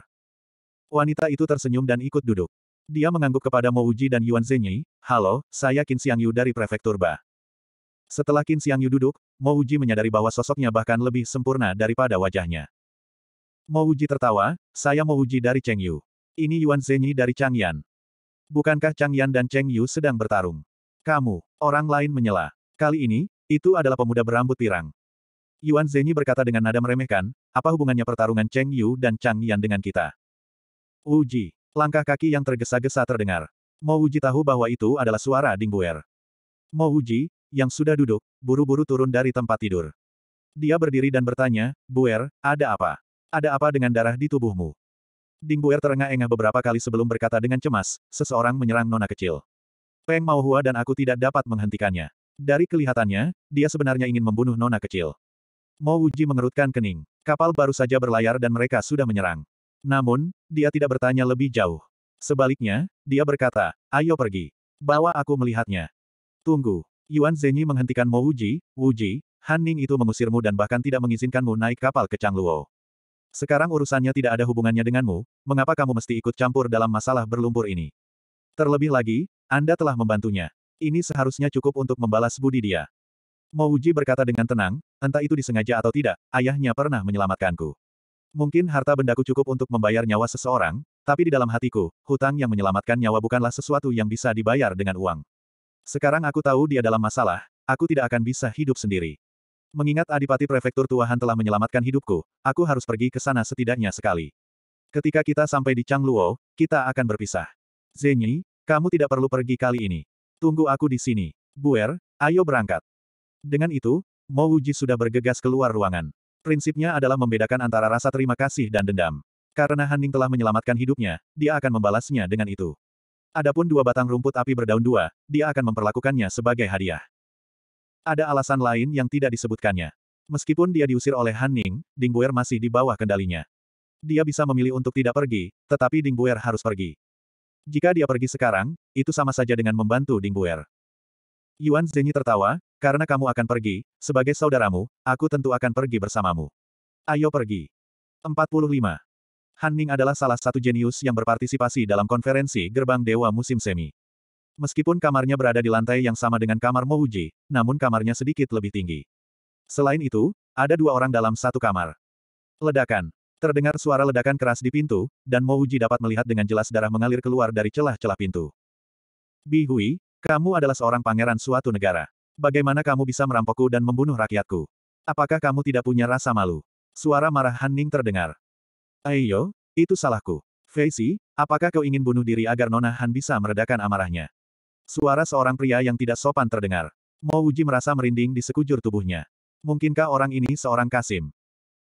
Wanita itu tersenyum dan ikut duduk. Dia mengangguk kepada Mo Uji dan Yuan Zhenyi, Halo, saya Qin Xiangyu dari Prefektur Ba. Setelah Qin Xiangyu duduk, Mo Uji menyadari bahwa sosoknya bahkan lebih sempurna daripada wajahnya. Uji tertawa, saya mau uji dari Cheng Yu. Ini Yuan Zhenyi dari Chang Yan. Bukankah Chang Yan dan Cheng Yu sedang bertarung? Kamu, orang lain menyela. Kali ini, itu adalah pemuda berambut pirang. Yuan Zhenyi berkata dengan nada meremehkan, apa hubungannya pertarungan Cheng Yu dan Chang Yan dengan kita? Uji. Langkah kaki yang tergesa-gesa terdengar. Mo Uji tahu bahwa itu adalah suara Ding Mo Uji, yang sudah duduk, buru-buru turun dari tempat tidur. Dia berdiri dan bertanya, Buer, ada apa? Ada apa dengan darah di tubuhmu? Ding Bu'er terengah-engah beberapa kali sebelum berkata dengan cemas, seseorang menyerang nona kecil. Peng Maohua dan aku tidak dapat menghentikannya. Dari kelihatannya, dia sebenarnya ingin membunuh nona kecil. Mo Wuji mengerutkan kening. Kapal baru saja berlayar dan mereka sudah menyerang. Namun, dia tidak bertanya lebih jauh. Sebaliknya, dia berkata, ayo pergi. Bawa aku melihatnya. Tunggu. Yuan Zhenyi menghentikan Mo Wuji, Wuji, Han Ning itu mengusirmu dan bahkan tidak mengizinkanmu naik kapal ke Chang Luo. Sekarang urusannya tidak ada hubungannya denganmu, mengapa kamu mesti ikut campur dalam masalah berlumpur ini? Terlebih lagi, Anda telah membantunya. Ini seharusnya cukup untuk membalas budi dia. Mouji berkata dengan tenang, entah itu disengaja atau tidak, ayahnya pernah menyelamatkanku. Mungkin harta bendaku cukup untuk membayar nyawa seseorang, tapi di dalam hatiku, hutang yang menyelamatkan nyawa bukanlah sesuatu yang bisa dibayar dengan uang. Sekarang aku tahu dia dalam masalah, aku tidak akan bisa hidup sendiri. Mengingat Adipati Prefektur Tuahan telah menyelamatkan hidupku, aku harus pergi ke sana setidaknya sekali. Ketika kita sampai di Changluo, kita akan berpisah. Zenyi, kamu tidak perlu pergi kali ini. Tunggu aku di sini. Buer, ayo berangkat. Dengan itu, Mo Wuji sudah bergegas keluar ruangan. Prinsipnya adalah membedakan antara rasa terima kasih dan dendam. Karena Haning telah menyelamatkan hidupnya, dia akan membalasnya dengan itu. Adapun dua batang rumput api berdaun dua, dia akan memperlakukannya sebagai hadiah. Ada alasan lain yang tidak disebutkannya. Meskipun dia diusir oleh Han Ning, Ding Bu'er masih di bawah kendalinya. Dia bisa memilih untuk tidak pergi, tetapi Ding Bu'er harus pergi. Jika dia pergi sekarang, itu sama saja dengan membantu Ding Bu'er. Yuan Zhenyi tertawa, karena kamu akan pergi, sebagai saudaramu, aku tentu akan pergi bersamamu. Ayo pergi. 45. Han Ning adalah salah satu jenius yang berpartisipasi dalam konferensi Gerbang Dewa Musim Semi. Meskipun kamarnya berada di lantai yang sama dengan kamar Mouji, namun kamarnya sedikit lebih tinggi. Selain itu, ada dua orang dalam satu kamar. Ledakan. Terdengar suara ledakan keras di pintu, dan Mouji dapat melihat dengan jelas darah mengalir keluar dari celah-celah pintu. Bi Hui, kamu adalah seorang pangeran suatu negara. Bagaimana kamu bisa merampokku dan membunuh rakyatku? Apakah kamu tidak punya rasa malu? Suara marah Han Ning terdengar. Ayo, itu salahku. Fei apakah kau ingin bunuh diri agar Nona Han bisa meredakan amarahnya? Suara seorang pria yang tidak sopan terdengar. Mo Uji merasa merinding di sekujur tubuhnya. Mungkinkah orang ini seorang Kasim?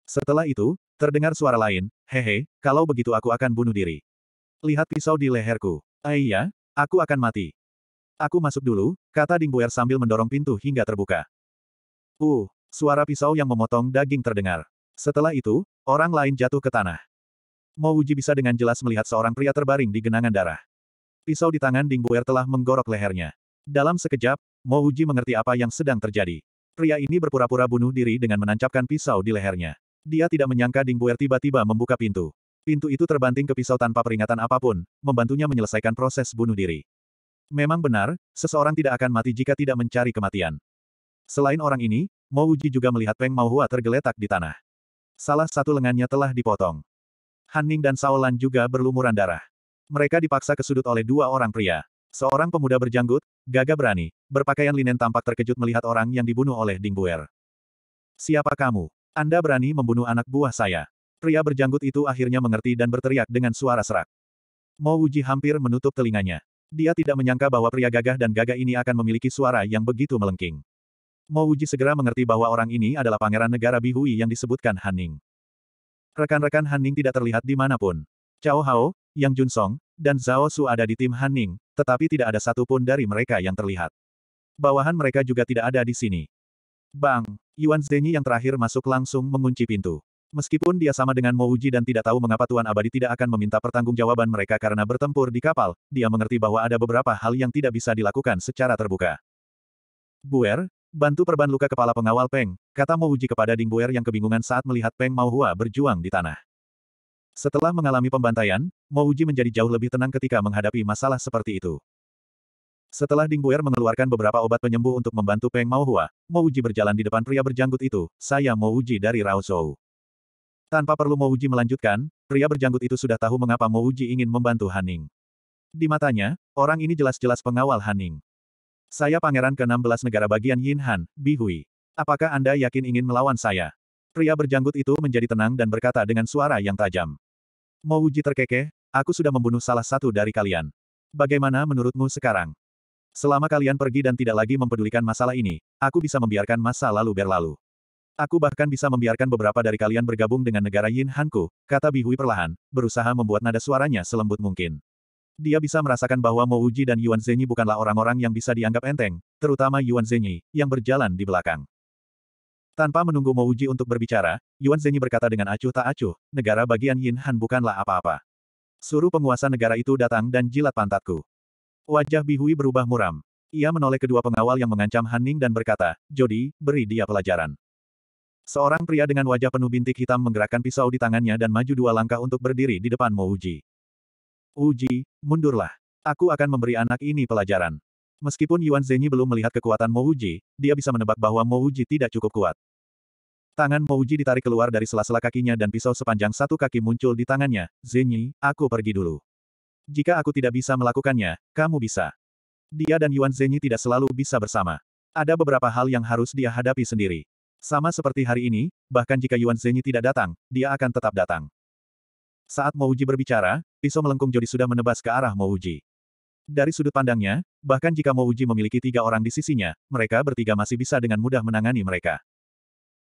Setelah itu, terdengar suara lain, hehe, kalau begitu aku akan bunuh diri. Lihat pisau di leherku. Aiyah, eh, aku akan mati. Aku masuk dulu, kata Ding Buer sambil mendorong pintu hingga terbuka. Uh, suara pisau yang memotong daging terdengar. Setelah itu, orang lain jatuh ke tanah. Mo Uji bisa dengan jelas melihat seorang pria terbaring di genangan darah. Pisau di tangan Ding Buer telah menggorok lehernya. Dalam sekejap, Mo Uji mengerti apa yang sedang terjadi. Pria ini berpura-pura bunuh diri dengan menancapkan pisau di lehernya. Dia tidak menyangka Ding Buer tiba-tiba membuka pintu. Pintu itu terbanting ke pisau tanpa peringatan apapun, membantunya menyelesaikan proses bunuh diri. Memang benar, seseorang tidak akan mati jika tidak mencari kematian. Selain orang ini, Mo Uji juga melihat Peng Mao Hua tergeletak di tanah. Salah satu lengannya telah dipotong. Hanning dan Saolan juga berlumuran darah. Mereka dipaksa ke sudut oleh dua orang pria. Seorang pemuda berjanggut, gagah berani, berpakaian linen tampak terkejut melihat orang yang dibunuh oleh Ding Buer. Siapa kamu? Anda berani membunuh anak buah saya. Pria berjanggut itu akhirnya mengerti dan berteriak dengan suara serak. Mo Wuji hampir menutup telinganya. Dia tidak menyangka bahwa pria gagah dan gagah ini akan memiliki suara yang begitu melengking. Mo Wuji segera mengerti bahwa orang ini adalah pangeran negara Bihui yang disebutkan Hanning. Rekan-rekan Hanning tidak terlihat di manapun. Cao Hao, yang Jun Song dan Zhao Su ada di tim Han Ning, tetapi tidak ada satupun dari mereka yang terlihat. Bawahan mereka juga tidak ada di sini. Bang, Yuan Zhenyi yang terakhir masuk langsung mengunci pintu. Meskipun dia sama dengan Mo Uji dan tidak tahu mengapa Tuan Abadi tidak akan meminta pertanggungjawaban mereka karena bertempur di kapal, dia mengerti bahwa ada beberapa hal yang tidak bisa dilakukan secara terbuka. Buer, bantu perban luka kepala pengawal Peng, kata Mo Uji kepada Ding Buer yang kebingungan saat melihat Peng Mao Hua berjuang di tanah. Setelah mengalami pembantaian, Mouji menjadi jauh lebih tenang ketika menghadapi masalah seperti itu. Setelah Ding Bu'er mengeluarkan beberapa obat penyembuh untuk membantu Peng Maohua, Mouji berjalan di depan pria berjanggut itu, saya Mouji dari Raozhou. Tanpa perlu Mouji melanjutkan, pria berjanggut itu sudah tahu mengapa Mouji ingin membantu Haning. Di matanya, orang ini jelas-jelas pengawal Haning. Saya pangeran ke-16 negara bagian Yin Yinhan, Hui. Apakah Anda yakin ingin melawan saya? Pria berjanggut itu menjadi tenang dan berkata dengan suara yang tajam. Mau uji terkekeh, aku sudah membunuh salah satu dari kalian. Bagaimana menurutmu sekarang? Selama kalian pergi dan tidak lagi mempedulikan masalah ini, aku bisa membiarkan masa lalu berlalu. Aku bahkan bisa membiarkan beberapa dari kalian bergabung dengan negara Yin Hanku, kata Bihui perlahan, berusaha membuat nada suaranya selembut mungkin. Dia bisa merasakan bahwa Mo Uji dan Yuan Zhenyi bukanlah orang-orang yang bisa dianggap enteng, terutama Yuan Zhenyi, yang berjalan di belakang. Tanpa menunggu Mouji untuk berbicara, Yuan Zhenyi berkata dengan acuh tak acuh, negara bagian Yin Han bukanlah apa-apa. Suruh penguasa negara itu datang dan jilat pantatku. Wajah Bihui berubah muram. Ia menoleh kedua pengawal yang mengancam Han Ning dan berkata, "Jodi, beri dia pelajaran. Seorang pria dengan wajah penuh bintik hitam menggerakkan pisau di tangannya dan maju dua langkah untuk berdiri di depan Mouji. Uji, mundurlah. Aku akan memberi anak ini pelajaran. Meskipun Yuan Zhenyi belum melihat kekuatan Mouji, dia bisa menebak bahwa Mouji tidak cukup kuat. Tangan Mouji ditarik keluar dari sela-sela kakinya dan pisau sepanjang satu kaki muncul di tangannya. Zenyi, aku pergi dulu. Jika aku tidak bisa melakukannya, kamu bisa. Dia dan Yuan Zenyi tidak selalu bisa bersama. Ada beberapa hal yang harus dia hadapi sendiri. Sama seperti hari ini, bahkan jika Yuan Zenyi tidak datang, dia akan tetap datang. Saat Mouji berbicara, pisau melengkung Jodi sudah menebas ke arah Mouji. Dari sudut pandangnya, bahkan jika Mouji memiliki tiga orang di sisinya, mereka bertiga masih bisa dengan mudah menangani mereka.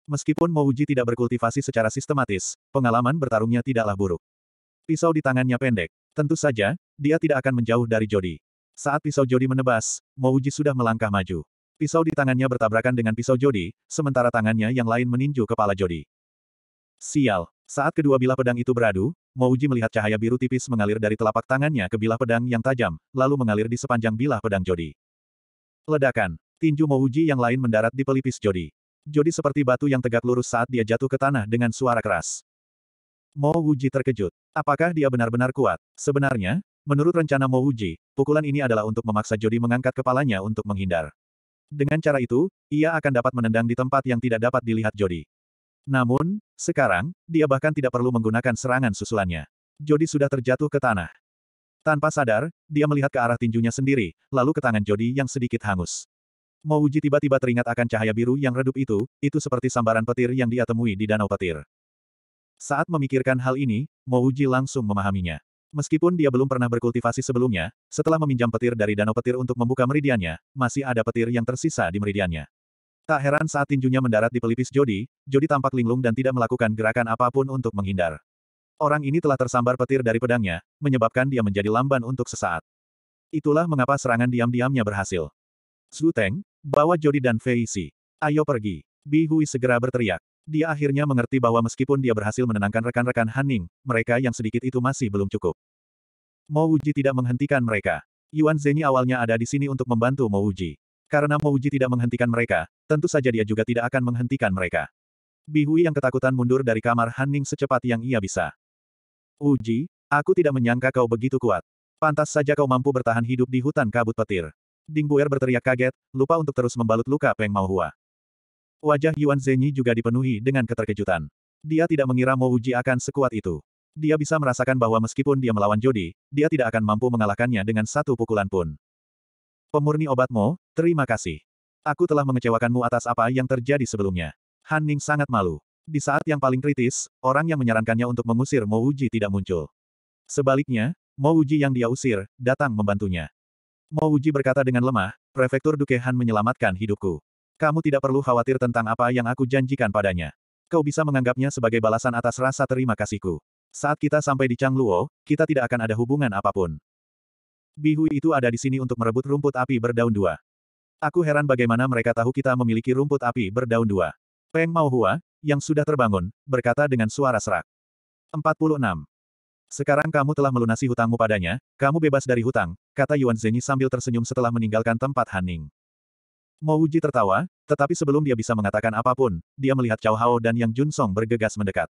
Meskipun Mouji tidak berkultivasi secara sistematis, pengalaman bertarungnya tidaklah buruk. Pisau di tangannya pendek. Tentu saja, dia tidak akan menjauh dari Jody. Saat pisau Jody menebas, Mouji sudah melangkah maju. Pisau di tangannya bertabrakan dengan pisau Jody, sementara tangannya yang lain meninju kepala Jody. Sial. Saat kedua bilah pedang itu beradu, Mouji melihat cahaya biru tipis mengalir dari telapak tangannya ke bilah pedang yang tajam, lalu mengalir di sepanjang bilah pedang Jody. Ledakan. Tinju Mouji yang lain mendarat di pelipis Jody. Jody seperti batu yang tegak lurus saat dia jatuh ke tanah dengan suara keras. Mo Wuji terkejut. Apakah dia benar-benar kuat? Sebenarnya, menurut rencana Mo Wuji, pukulan ini adalah untuk memaksa Jody mengangkat kepalanya untuk menghindar. Dengan cara itu, ia akan dapat menendang di tempat yang tidak dapat dilihat Jody. Namun, sekarang, dia bahkan tidak perlu menggunakan serangan susulannya. Jody sudah terjatuh ke tanah. Tanpa sadar, dia melihat ke arah tinjunya sendiri, lalu ke tangan Jody yang sedikit hangus. Mouji tiba-tiba teringat akan cahaya biru yang redup itu, itu seperti sambaran petir yang dia temui di danau petir. Saat memikirkan hal ini, Mouji langsung memahaminya. Meskipun dia belum pernah berkultivasi sebelumnya, setelah meminjam petir dari danau petir untuk membuka meridiannya, masih ada petir yang tersisa di meridiannya. Tak heran saat tinjunya mendarat di pelipis Jodi, Jodi tampak linglung dan tidak melakukan gerakan apapun untuk menghindar. Orang ini telah tersambar petir dari pedangnya, menyebabkan dia menjadi lamban untuk sesaat. Itulah mengapa serangan diam-diamnya berhasil. Zhu Teng, Bawa Jody dan Fei Xi. Ayo pergi. Bi Hui segera berteriak. Dia akhirnya mengerti bahwa meskipun dia berhasil menenangkan rekan-rekan Haning, mereka yang sedikit itu masih belum cukup. Mo Uji tidak menghentikan mereka. Yuan Zhenyi awalnya ada di sini untuk membantu Mo Uji. Karena Mo Uji tidak menghentikan mereka, tentu saja dia juga tidak akan menghentikan mereka. Bi Hui yang ketakutan mundur dari kamar Haning secepat yang ia bisa. Uji, aku tidak menyangka kau begitu kuat. Pantas saja kau mampu bertahan hidup di hutan kabut petir. Ding Buer berteriak kaget, lupa untuk terus membalut luka Peng Hua. Wajah Yuan Zhenyi juga dipenuhi dengan keterkejutan. Dia tidak mengira Mo Uji akan sekuat itu. Dia bisa merasakan bahwa meskipun dia melawan Jody, dia tidak akan mampu mengalahkannya dengan satu pukulan pun. Pemurni obat Mo, terima kasih. Aku telah mengecewakanmu atas apa yang terjadi sebelumnya. Han Ning sangat malu. Di saat yang paling kritis, orang yang menyarankannya untuk mengusir Mo Uji tidak muncul. Sebaliknya, Mo Uji yang dia usir, datang membantunya. Mo Uji berkata dengan lemah, Prefektur Duke menyelamatkan hidupku. Kamu tidak perlu khawatir tentang apa yang aku janjikan padanya. Kau bisa menganggapnya sebagai balasan atas rasa terima kasihku. Saat kita sampai di Changluo, kita tidak akan ada hubungan apapun. Bihui itu ada di sini untuk merebut rumput api berdaun dua. Aku heran bagaimana mereka tahu kita memiliki rumput api berdaun dua. Peng Mao Hua, yang sudah terbangun, berkata dengan suara serak. 46. Sekarang kamu telah melunasi hutangmu padanya, kamu bebas dari hutang, kata Yuan Zhenyi sambil tersenyum setelah meninggalkan tempat Haning. Mo Wuji tertawa, tetapi sebelum dia bisa mengatakan apapun, dia melihat Cao Hao dan Yang Jun Song bergegas mendekat.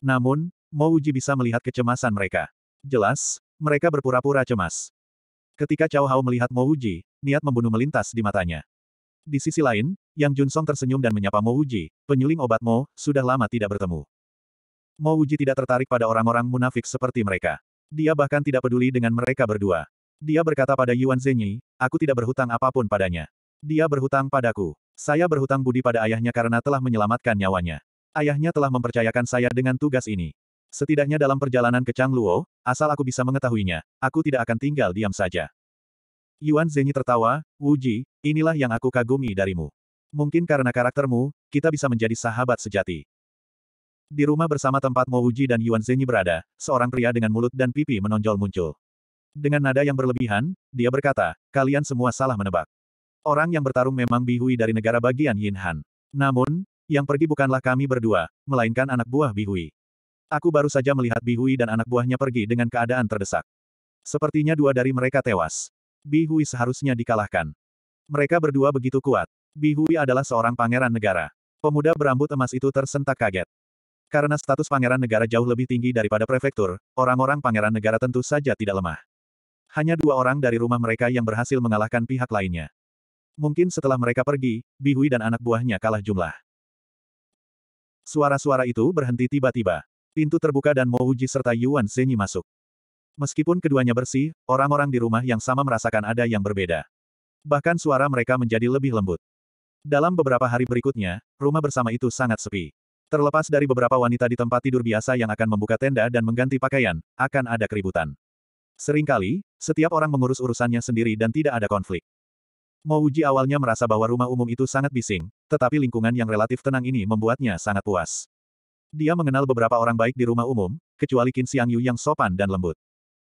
Namun, Mo Wuji bisa melihat kecemasan mereka. Jelas, mereka berpura-pura cemas. Ketika Cao Hao melihat Mo Wuji, niat membunuh melintas di matanya. Di sisi lain, Yang Jun Song tersenyum dan menyapa Mo Wuji. penyuling obat Mo, sudah lama tidak bertemu. Mo Wuji tidak tertarik pada orang-orang munafik seperti mereka. Dia bahkan tidak peduli dengan mereka berdua. Dia berkata pada Yuan Zhenyi, aku tidak berhutang apapun padanya. Dia berhutang padaku. Saya berhutang budi pada ayahnya karena telah menyelamatkan nyawanya. Ayahnya telah mempercayakan saya dengan tugas ini. Setidaknya dalam perjalanan ke Chang Luo, asal aku bisa mengetahuinya, aku tidak akan tinggal diam saja. Yuan Zhenyi tertawa, Wuji, inilah yang aku kagumi darimu. Mungkin karena karaktermu, kita bisa menjadi sahabat sejati. Di rumah bersama tempat Mo Uji dan Yuan Zhenyi berada, seorang pria dengan mulut dan pipi menonjol muncul. Dengan nada yang berlebihan, dia berkata, kalian semua salah menebak. Orang yang bertarung memang Bihui dari negara bagian Yinhan. Namun, yang pergi bukanlah kami berdua, melainkan anak buah Bihui. Aku baru saja melihat Bihui dan anak buahnya pergi dengan keadaan terdesak. Sepertinya dua dari mereka tewas. Bihui seharusnya dikalahkan. Mereka berdua begitu kuat. Bihui adalah seorang pangeran negara. Pemuda berambut emas itu tersentak kaget. Karena status pangeran negara jauh lebih tinggi daripada prefektur, orang-orang pangeran negara tentu saja tidak lemah. Hanya dua orang dari rumah mereka yang berhasil mengalahkan pihak lainnya. Mungkin setelah mereka pergi, Bihui dan anak buahnya kalah jumlah. Suara-suara itu berhenti tiba-tiba. Pintu terbuka dan Mo Uji serta Yuan Zhenyi masuk. Meskipun keduanya bersih, orang-orang di rumah yang sama merasakan ada yang berbeda. Bahkan suara mereka menjadi lebih lembut. Dalam beberapa hari berikutnya, rumah bersama itu sangat sepi. Terlepas dari beberapa wanita di tempat tidur biasa yang akan membuka tenda dan mengganti pakaian, akan ada keributan. Seringkali, setiap orang mengurus urusannya sendiri dan tidak ada konflik. Mouji awalnya merasa bahwa rumah umum itu sangat bising, tetapi lingkungan yang relatif tenang ini membuatnya sangat puas. Dia mengenal beberapa orang baik di rumah umum, kecuali Qin Xiang Yu yang sopan dan lembut.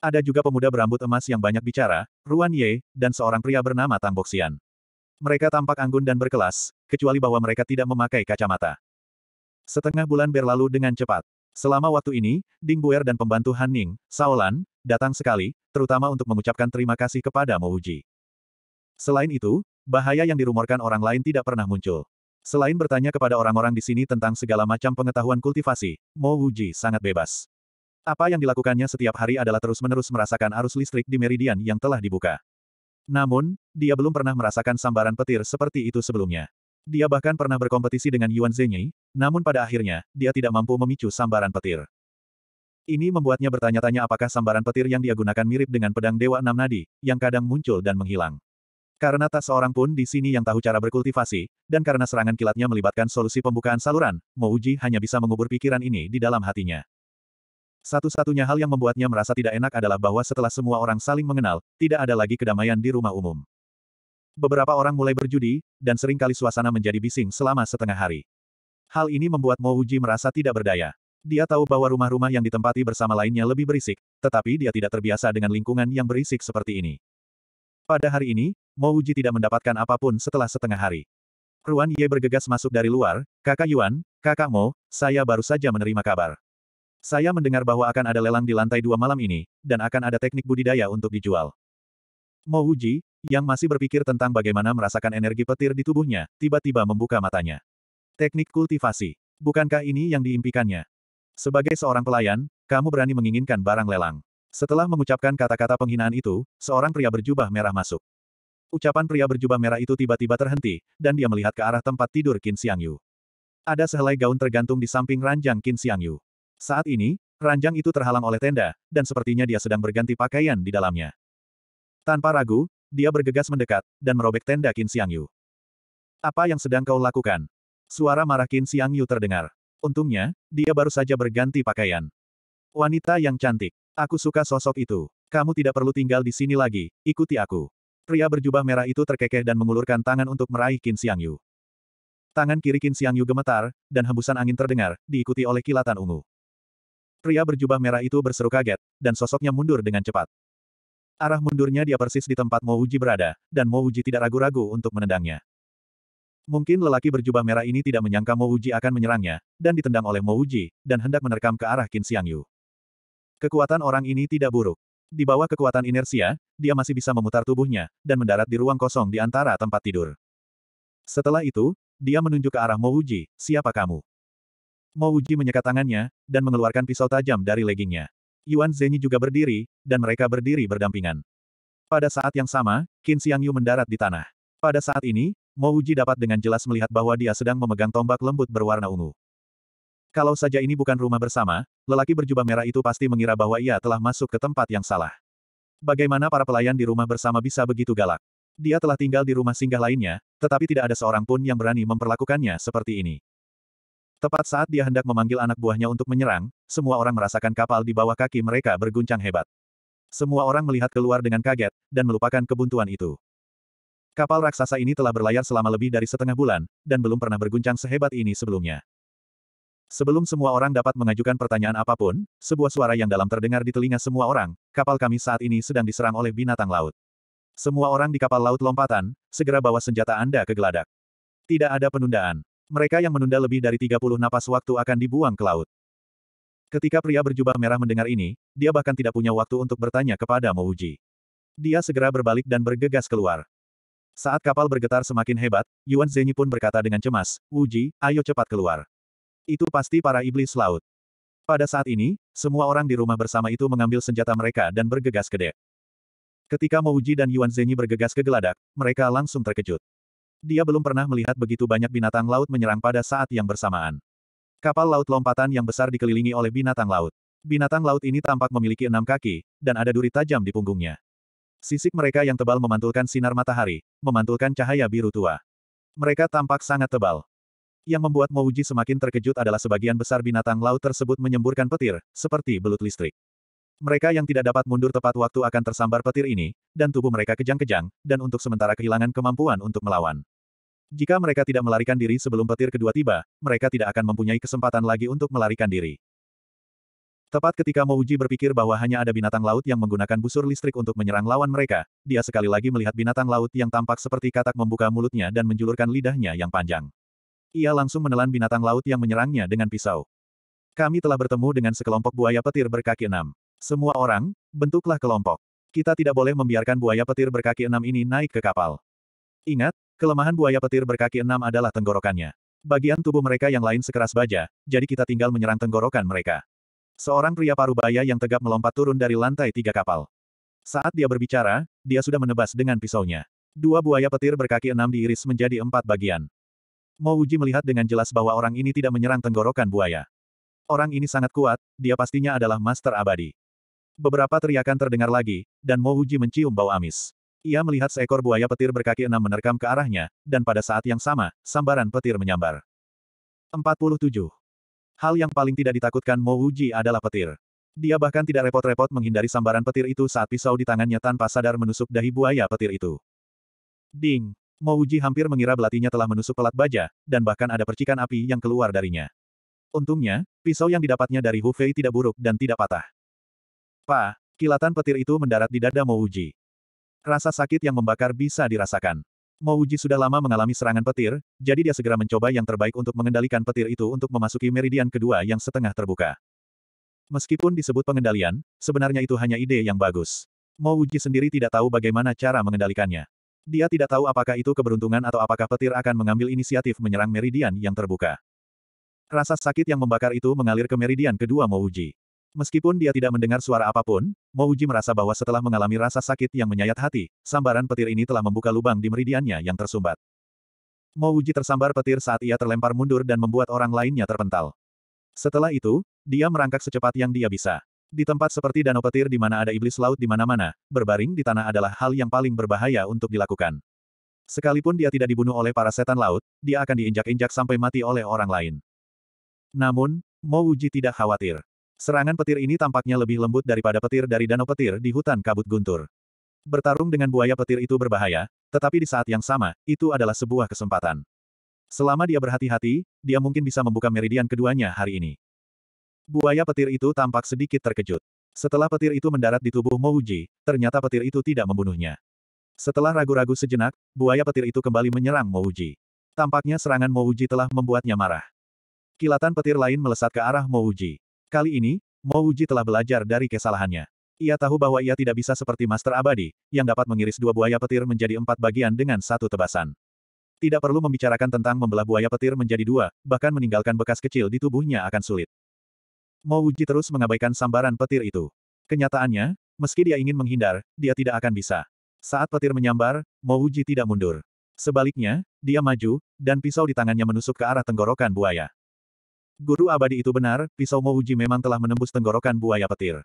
Ada juga pemuda berambut emas yang banyak bicara, Ruan Ye, dan seorang pria bernama Tang Boxian. Mereka tampak anggun dan berkelas, kecuali bahwa mereka tidak memakai kacamata. Setengah bulan berlalu dengan cepat. Selama waktu ini, Ding Buer dan pembantu Han Ning, Saolan, datang sekali, terutama untuk mengucapkan terima kasih kepada Mo Uji. Selain itu, bahaya yang dirumorkan orang lain tidak pernah muncul. Selain bertanya kepada orang-orang di sini tentang segala macam pengetahuan kultivasi, Mo Uji sangat bebas. Apa yang dilakukannya setiap hari adalah terus-menerus merasakan arus listrik di meridian yang telah dibuka. Namun, dia belum pernah merasakan sambaran petir seperti itu sebelumnya. Dia bahkan pernah berkompetisi dengan Yuan Zhenyi, namun pada akhirnya, dia tidak mampu memicu sambaran petir. Ini membuatnya bertanya-tanya apakah sambaran petir yang dia gunakan mirip dengan pedang Dewa Enam Nadi, yang kadang muncul dan menghilang. Karena tak seorang pun di sini yang tahu cara berkultivasi, dan karena serangan kilatnya melibatkan solusi pembukaan saluran, Mouji hanya bisa mengubur pikiran ini di dalam hatinya. Satu-satunya hal yang membuatnya merasa tidak enak adalah bahwa setelah semua orang saling mengenal, tidak ada lagi kedamaian di rumah umum. Beberapa orang mulai berjudi, dan seringkali suasana menjadi bising selama setengah hari. Hal ini membuat Mo Uji merasa tidak berdaya. Dia tahu bahwa rumah-rumah yang ditempati bersama lainnya lebih berisik, tetapi dia tidak terbiasa dengan lingkungan yang berisik seperti ini. Pada hari ini, Mo Uji tidak mendapatkan apapun setelah setengah hari. Ruan Ye bergegas masuk dari luar, kakak Yuan, kakak Mo, saya baru saja menerima kabar. Saya mendengar bahwa akan ada lelang di lantai dua malam ini, dan akan ada teknik budidaya untuk dijual. Mo Uji, yang masih berpikir tentang bagaimana merasakan energi petir di tubuhnya, tiba-tiba membuka matanya. Teknik kultivasi. Bukankah ini yang diimpikannya? Sebagai seorang pelayan, kamu berani menginginkan barang lelang. Setelah mengucapkan kata-kata penghinaan itu, seorang pria berjubah merah masuk. Ucapan pria berjubah merah itu tiba-tiba terhenti, dan dia melihat ke arah tempat tidur Qin Xiangyu. Ada sehelai gaun tergantung di samping ranjang Qin Xiangyu. Saat ini, ranjang itu terhalang oleh tenda, dan sepertinya dia sedang berganti pakaian di dalamnya. Tanpa ragu, dia bergegas mendekat, dan merobek tenda Qin Yu. Apa yang sedang kau lakukan? Suara marah Qin Yu terdengar. Untungnya, dia baru saja berganti pakaian. Wanita yang cantik. Aku suka sosok itu. Kamu tidak perlu tinggal di sini lagi, ikuti aku. Pria berjubah merah itu terkekeh dan mengulurkan tangan untuk meraih Qin Yu. Tangan kiri Qin Yu gemetar, dan hembusan angin terdengar, diikuti oleh kilatan ungu. Pria berjubah merah itu berseru kaget, dan sosoknya mundur dengan cepat. Arah mundurnya dia persis di tempat Mo Uji berada, dan Mo Uji tidak ragu-ragu untuk menendangnya. Mungkin lelaki berjubah merah ini tidak menyangka Mo Uji akan menyerangnya, dan ditendang oleh Mouji, dan hendak menerkam ke arah Qin Xiangyu. Kekuatan orang ini tidak buruk. Di bawah kekuatan inersia, dia masih bisa memutar tubuhnya, dan mendarat di ruang kosong di antara tempat tidur. Setelah itu, dia menunjuk ke arah Mo Uji. siapa kamu? Mo Uji menyekat tangannya, dan mengeluarkan pisau tajam dari leggingnya. Yuan Zhenyi juga berdiri, dan mereka berdiri berdampingan. Pada saat yang sama, Qin Yu mendarat di tanah. Pada saat ini, Mo Uji dapat dengan jelas melihat bahwa dia sedang memegang tombak lembut berwarna ungu. Kalau saja ini bukan rumah bersama, lelaki berjubah merah itu pasti mengira bahwa ia telah masuk ke tempat yang salah. Bagaimana para pelayan di rumah bersama bisa begitu galak? Dia telah tinggal di rumah singgah lainnya, tetapi tidak ada seorang pun yang berani memperlakukannya seperti ini. Tepat saat dia hendak memanggil anak buahnya untuk menyerang, semua orang merasakan kapal di bawah kaki mereka berguncang hebat. Semua orang melihat keluar dengan kaget, dan melupakan kebuntuan itu. Kapal raksasa ini telah berlayar selama lebih dari setengah bulan, dan belum pernah berguncang sehebat ini sebelumnya. Sebelum semua orang dapat mengajukan pertanyaan apapun, sebuah suara yang dalam terdengar di telinga semua orang, kapal kami saat ini sedang diserang oleh binatang laut. Semua orang di kapal laut lompatan, segera bawa senjata Anda ke geladak. Tidak ada penundaan. Mereka yang menunda lebih dari 30 napas waktu akan dibuang ke laut. Ketika pria berjubah merah mendengar ini, dia bahkan tidak punya waktu untuk bertanya kepada Mouji. Dia segera berbalik dan bergegas keluar. Saat kapal bergetar semakin hebat, Yuan Zenyi pun berkata dengan cemas, Wuji, ayo cepat keluar. Itu pasti para iblis laut. Pada saat ini, semua orang di rumah bersama itu mengambil senjata mereka dan bergegas ke dek. Ketika Mouji dan Yuan Zenyi bergegas ke geladak, mereka langsung terkejut. Dia belum pernah melihat begitu banyak binatang laut menyerang pada saat yang bersamaan. Kapal laut lompatan yang besar dikelilingi oleh binatang laut. Binatang laut ini tampak memiliki enam kaki, dan ada duri tajam di punggungnya. Sisik mereka yang tebal memantulkan sinar matahari, memantulkan cahaya biru tua. Mereka tampak sangat tebal. Yang membuat Mouji semakin terkejut adalah sebagian besar binatang laut tersebut menyemburkan petir, seperti belut listrik. Mereka yang tidak dapat mundur tepat waktu akan tersambar petir ini, dan tubuh mereka kejang-kejang, dan untuk sementara kehilangan kemampuan untuk melawan. Jika mereka tidak melarikan diri sebelum petir kedua tiba, mereka tidak akan mempunyai kesempatan lagi untuk melarikan diri. Tepat ketika Mouji berpikir bahwa hanya ada binatang laut yang menggunakan busur listrik untuk menyerang lawan mereka, dia sekali lagi melihat binatang laut yang tampak seperti katak membuka mulutnya dan menjulurkan lidahnya yang panjang. Ia langsung menelan binatang laut yang menyerangnya dengan pisau. Kami telah bertemu dengan sekelompok buaya petir berkaki enam. Semua orang, bentuklah kelompok. Kita tidak boleh membiarkan buaya petir berkaki enam ini naik ke kapal. Ingat, Kelemahan buaya petir berkaki enam adalah tenggorokannya. Bagian tubuh mereka yang lain sekeras baja, jadi kita tinggal menyerang tenggorokan mereka. Seorang pria paruh baya yang tegap melompat turun dari lantai tiga kapal. Saat dia berbicara, dia sudah menebas dengan pisaunya. Dua buaya petir berkaki enam diiris menjadi empat bagian. Mouji melihat dengan jelas bahwa orang ini tidak menyerang tenggorokan buaya. Orang ini sangat kuat, dia pastinya adalah master abadi. Beberapa teriakan terdengar lagi, dan Mouji mencium bau amis. Ia melihat seekor buaya petir berkaki enam menerkam ke arahnya, dan pada saat yang sama, sambaran petir menyambar. 47. Hal yang paling tidak ditakutkan Mo Wuji adalah petir. Dia bahkan tidak repot-repot menghindari sambaran petir itu saat pisau di tangannya tanpa sadar menusuk dahi buaya petir itu. Ding! Mo Wuji hampir mengira belatinya telah menusuk pelat baja, dan bahkan ada percikan api yang keluar darinya. Untungnya, pisau yang didapatnya dari Hu Fei tidak buruk dan tidak patah. Pa, kilatan petir itu mendarat di dada Mo Wuji. Rasa sakit yang membakar bisa dirasakan. Mouji sudah lama mengalami serangan petir, jadi dia segera mencoba yang terbaik untuk mengendalikan petir itu untuk memasuki meridian kedua yang setengah terbuka. Meskipun disebut pengendalian, sebenarnya itu hanya ide yang bagus. Mouji sendiri tidak tahu bagaimana cara mengendalikannya. Dia tidak tahu apakah itu keberuntungan atau apakah petir akan mengambil inisiatif menyerang meridian yang terbuka. Rasa sakit yang membakar itu mengalir ke meridian kedua Mouji. Meskipun dia tidak mendengar suara apapun, Mouji merasa bahwa setelah mengalami rasa sakit yang menyayat hati, sambaran petir ini telah membuka lubang di meridiannya yang tersumbat. Mouji tersambar petir saat ia terlempar mundur dan membuat orang lainnya terpental. Setelah itu, dia merangkak secepat yang dia bisa. Di tempat seperti danau petir di mana ada iblis laut di mana-mana, berbaring di tanah adalah hal yang paling berbahaya untuk dilakukan. Sekalipun dia tidak dibunuh oleh para setan laut, dia akan diinjak-injak sampai mati oleh orang lain. Namun, Mouji tidak khawatir. Serangan petir ini tampaknya lebih lembut daripada petir dari danau petir di hutan kabut guntur. Bertarung dengan buaya petir itu berbahaya, tetapi di saat yang sama, itu adalah sebuah kesempatan. Selama dia berhati-hati, dia mungkin bisa membuka meridian keduanya hari ini. Buaya petir itu tampak sedikit terkejut. Setelah petir itu mendarat di tubuh Mouji, ternyata petir itu tidak membunuhnya. Setelah ragu-ragu sejenak, buaya petir itu kembali menyerang Mouji. Tampaknya serangan Mouji telah membuatnya marah. Kilatan petir lain melesat ke arah Mouji. Kali ini, Mouji telah belajar dari kesalahannya. Ia tahu bahwa ia tidak bisa seperti Master Abadi, yang dapat mengiris dua buaya petir menjadi empat bagian dengan satu tebasan. Tidak perlu membicarakan tentang membelah buaya petir menjadi dua, bahkan meninggalkan bekas kecil di tubuhnya akan sulit. Mouji terus mengabaikan sambaran petir itu. Kenyataannya, meski dia ingin menghindar, dia tidak akan bisa. Saat petir menyambar, Mouji tidak mundur. Sebaliknya, dia maju, dan pisau di tangannya menusuk ke arah tenggorokan buaya. Guru abadi itu benar, pisau Mouji memang telah menembus tenggorokan buaya petir.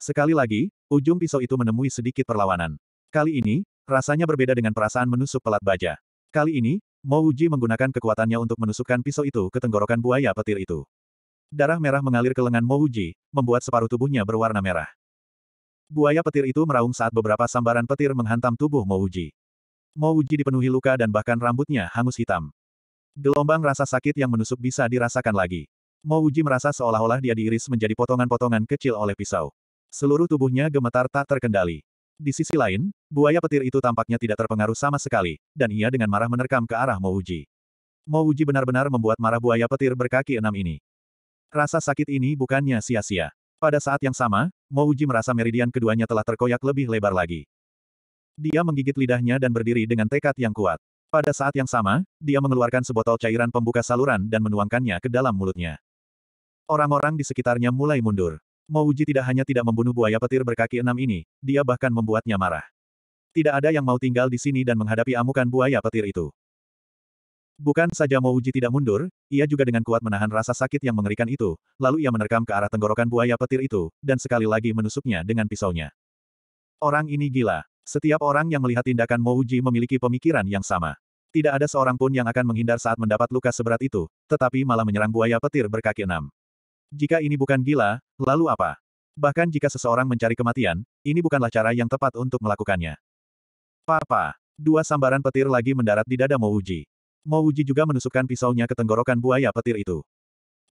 Sekali lagi, ujung pisau itu menemui sedikit perlawanan. Kali ini, rasanya berbeda dengan perasaan menusuk pelat baja. Kali ini, Mouji menggunakan kekuatannya untuk menusukkan pisau itu ke tenggorokan buaya petir itu. Darah merah mengalir ke lengan Mouji, membuat separuh tubuhnya berwarna merah. Buaya petir itu meraung saat beberapa sambaran petir menghantam tubuh Mouji. Mouji dipenuhi luka dan bahkan rambutnya hangus hitam. Gelombang rasa sakit yang menusuk bisa dirasakan lagi. Mo Uji merasa seolah-olah dia diiris menjadi potongan-potongan kecil oleh pisau. Seluruh tubuhnya gemetar tak terkendali. Di sisi lain, buaya petir itu tampaknya tidak terpengaruh sama sekali, dan ia dengan marah menerkam ke arah Mo Uji. Mo Uji benar-benar membuat marah buaya petir berkaki enam ini. Rasa sakit ini bukannya sia-sia. Pada saat yang sama, Mo Uji merasa meridian keduanya telah terkoyak lebih lebar lagi. Dia menggigit lidahnya dan berdiri dengan tekad yang kuat. Pada saat yang sama, dia mengeluarkan sebotol cairan pembuka saluran dan menuangkannya ke dalam mulutnya. Orang-orang di sekitarnya mulai mundur. Mouji tidak hanya tidak membunuh buaya petir berkaki enam ini, dia bahkan membuatnya marah. Tidak ada yang mau tinggal di sini dan menghadapi amukan buaya petir itu. Bukan saja Mouji tidak mundur, ia juga dengan kuat menahan rasa sakit yang mengerikan itu, lalu ia menerkam ke arah tenggorokan buaya petir itu, dan sekali lagi menusuknya dengan pisaunya. Orang ini gila. Setiap orang yang melihat tindakan Mouji memiliki pemikiran yang sama. Tidak ada seorang pun yang akan menghindar saat mendapat luka seberat itu, tetapi malah menyerang buaya petir berkaki enam. Jika ini bukan gila, lalu apa? Bahkan jika seseorang mencari kematian, ini bukanlah cara yang tepat untuk melakukannya. Papa, dua sambaran petir lagi mendarat di dada Mouji. Mouji juga menusukkan pisaunya ke tenggorokan buaya petir itu.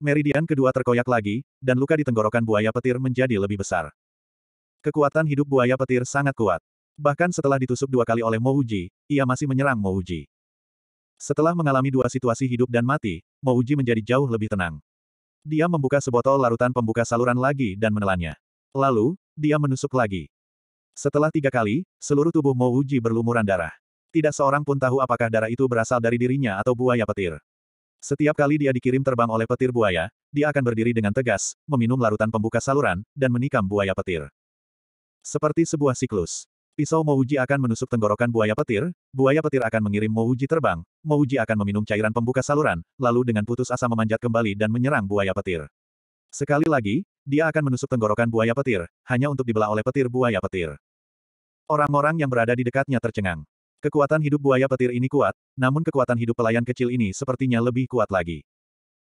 Meridian kedua terkoyak lagi, dan luka di tenggorokan buaya petir menjadi lebih besar. Kekuatan hidup buaya petir sangat kuat. Bahkan setelah ditusuk dua kali oleh Mouji, ia masih menyerang Mouji. Setelah mengalami dua situasi hidup dan mati, Mouji menjadi jauh lebih tenang. Dia membuka sebotol larutan pembuka saluran lagi dan menelannya. Lalu, dia menusuk lagi. Setelah tiga kali, seluruh tubuh Mouji berlumuran darah. Tidak seorang pun tahu apakah darah itu berasal dari dirinya atau buaya petir. Setiap kali dia dikirim terbang oleh petir buaya, dia akan berdiri dengan tegas, meminum larutan pembuka saluran, dan menikam buaya petir. Seperti sebuah siklus. Pisau Mouji akan menusuk tenggorokan buaya petir, buaya petir akan mengirim Mouji terbang, Mouji akan meminum cairan pembuka saluran, lalu dengan putus asa memanjat kembali dan menyerang buaya petir. Sekali lagi, dia akan menusuk tenggorokan buaya petir, hanya untuk dibelah oleh petir buaya petir. Orang-orang yang berada di dekatnya tercengang. Kekuatan hidup buaya petir ini kuat, namun kekuatan hidup pelayan kecil ini sepertinya lebih kuat lagi.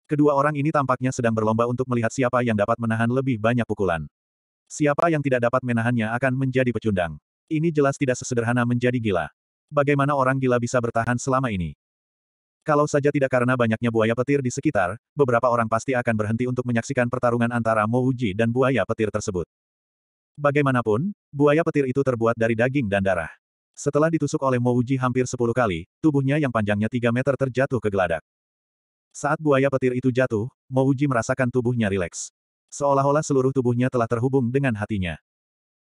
Kedua orang ini tampaknya sedang berlomba untuk melihat siapa yang dapat menahan lebih banyak pukulan. Siapa yang tidak dapat menahannya akan menjadi pecundang. Ini jelas tidak sesederhana menjadi gila. Bagaimana orang gila bisa bertahan selama ini? Kalau saja tidak karena banyaknya buaya petir di sekitar, beberapa orang pasti akan berhenti untuk menyaksikan pertarungan antara Mo Uji dan buaya petir tersebut. Bagaimanapun, buaya petir itu terbuat dari daging dan darah. Setelah ditusuk oleh Mo Uji hampir 10 kali, tubuhnya yang panjangnya 3 meter terjatuh ke geladak. Saat buaya petir itu jatuh, Mo Uji merasakan tubuhnya rileks. Seolah-olah seluruh tubuhnya telah terhubung dengan hatinya.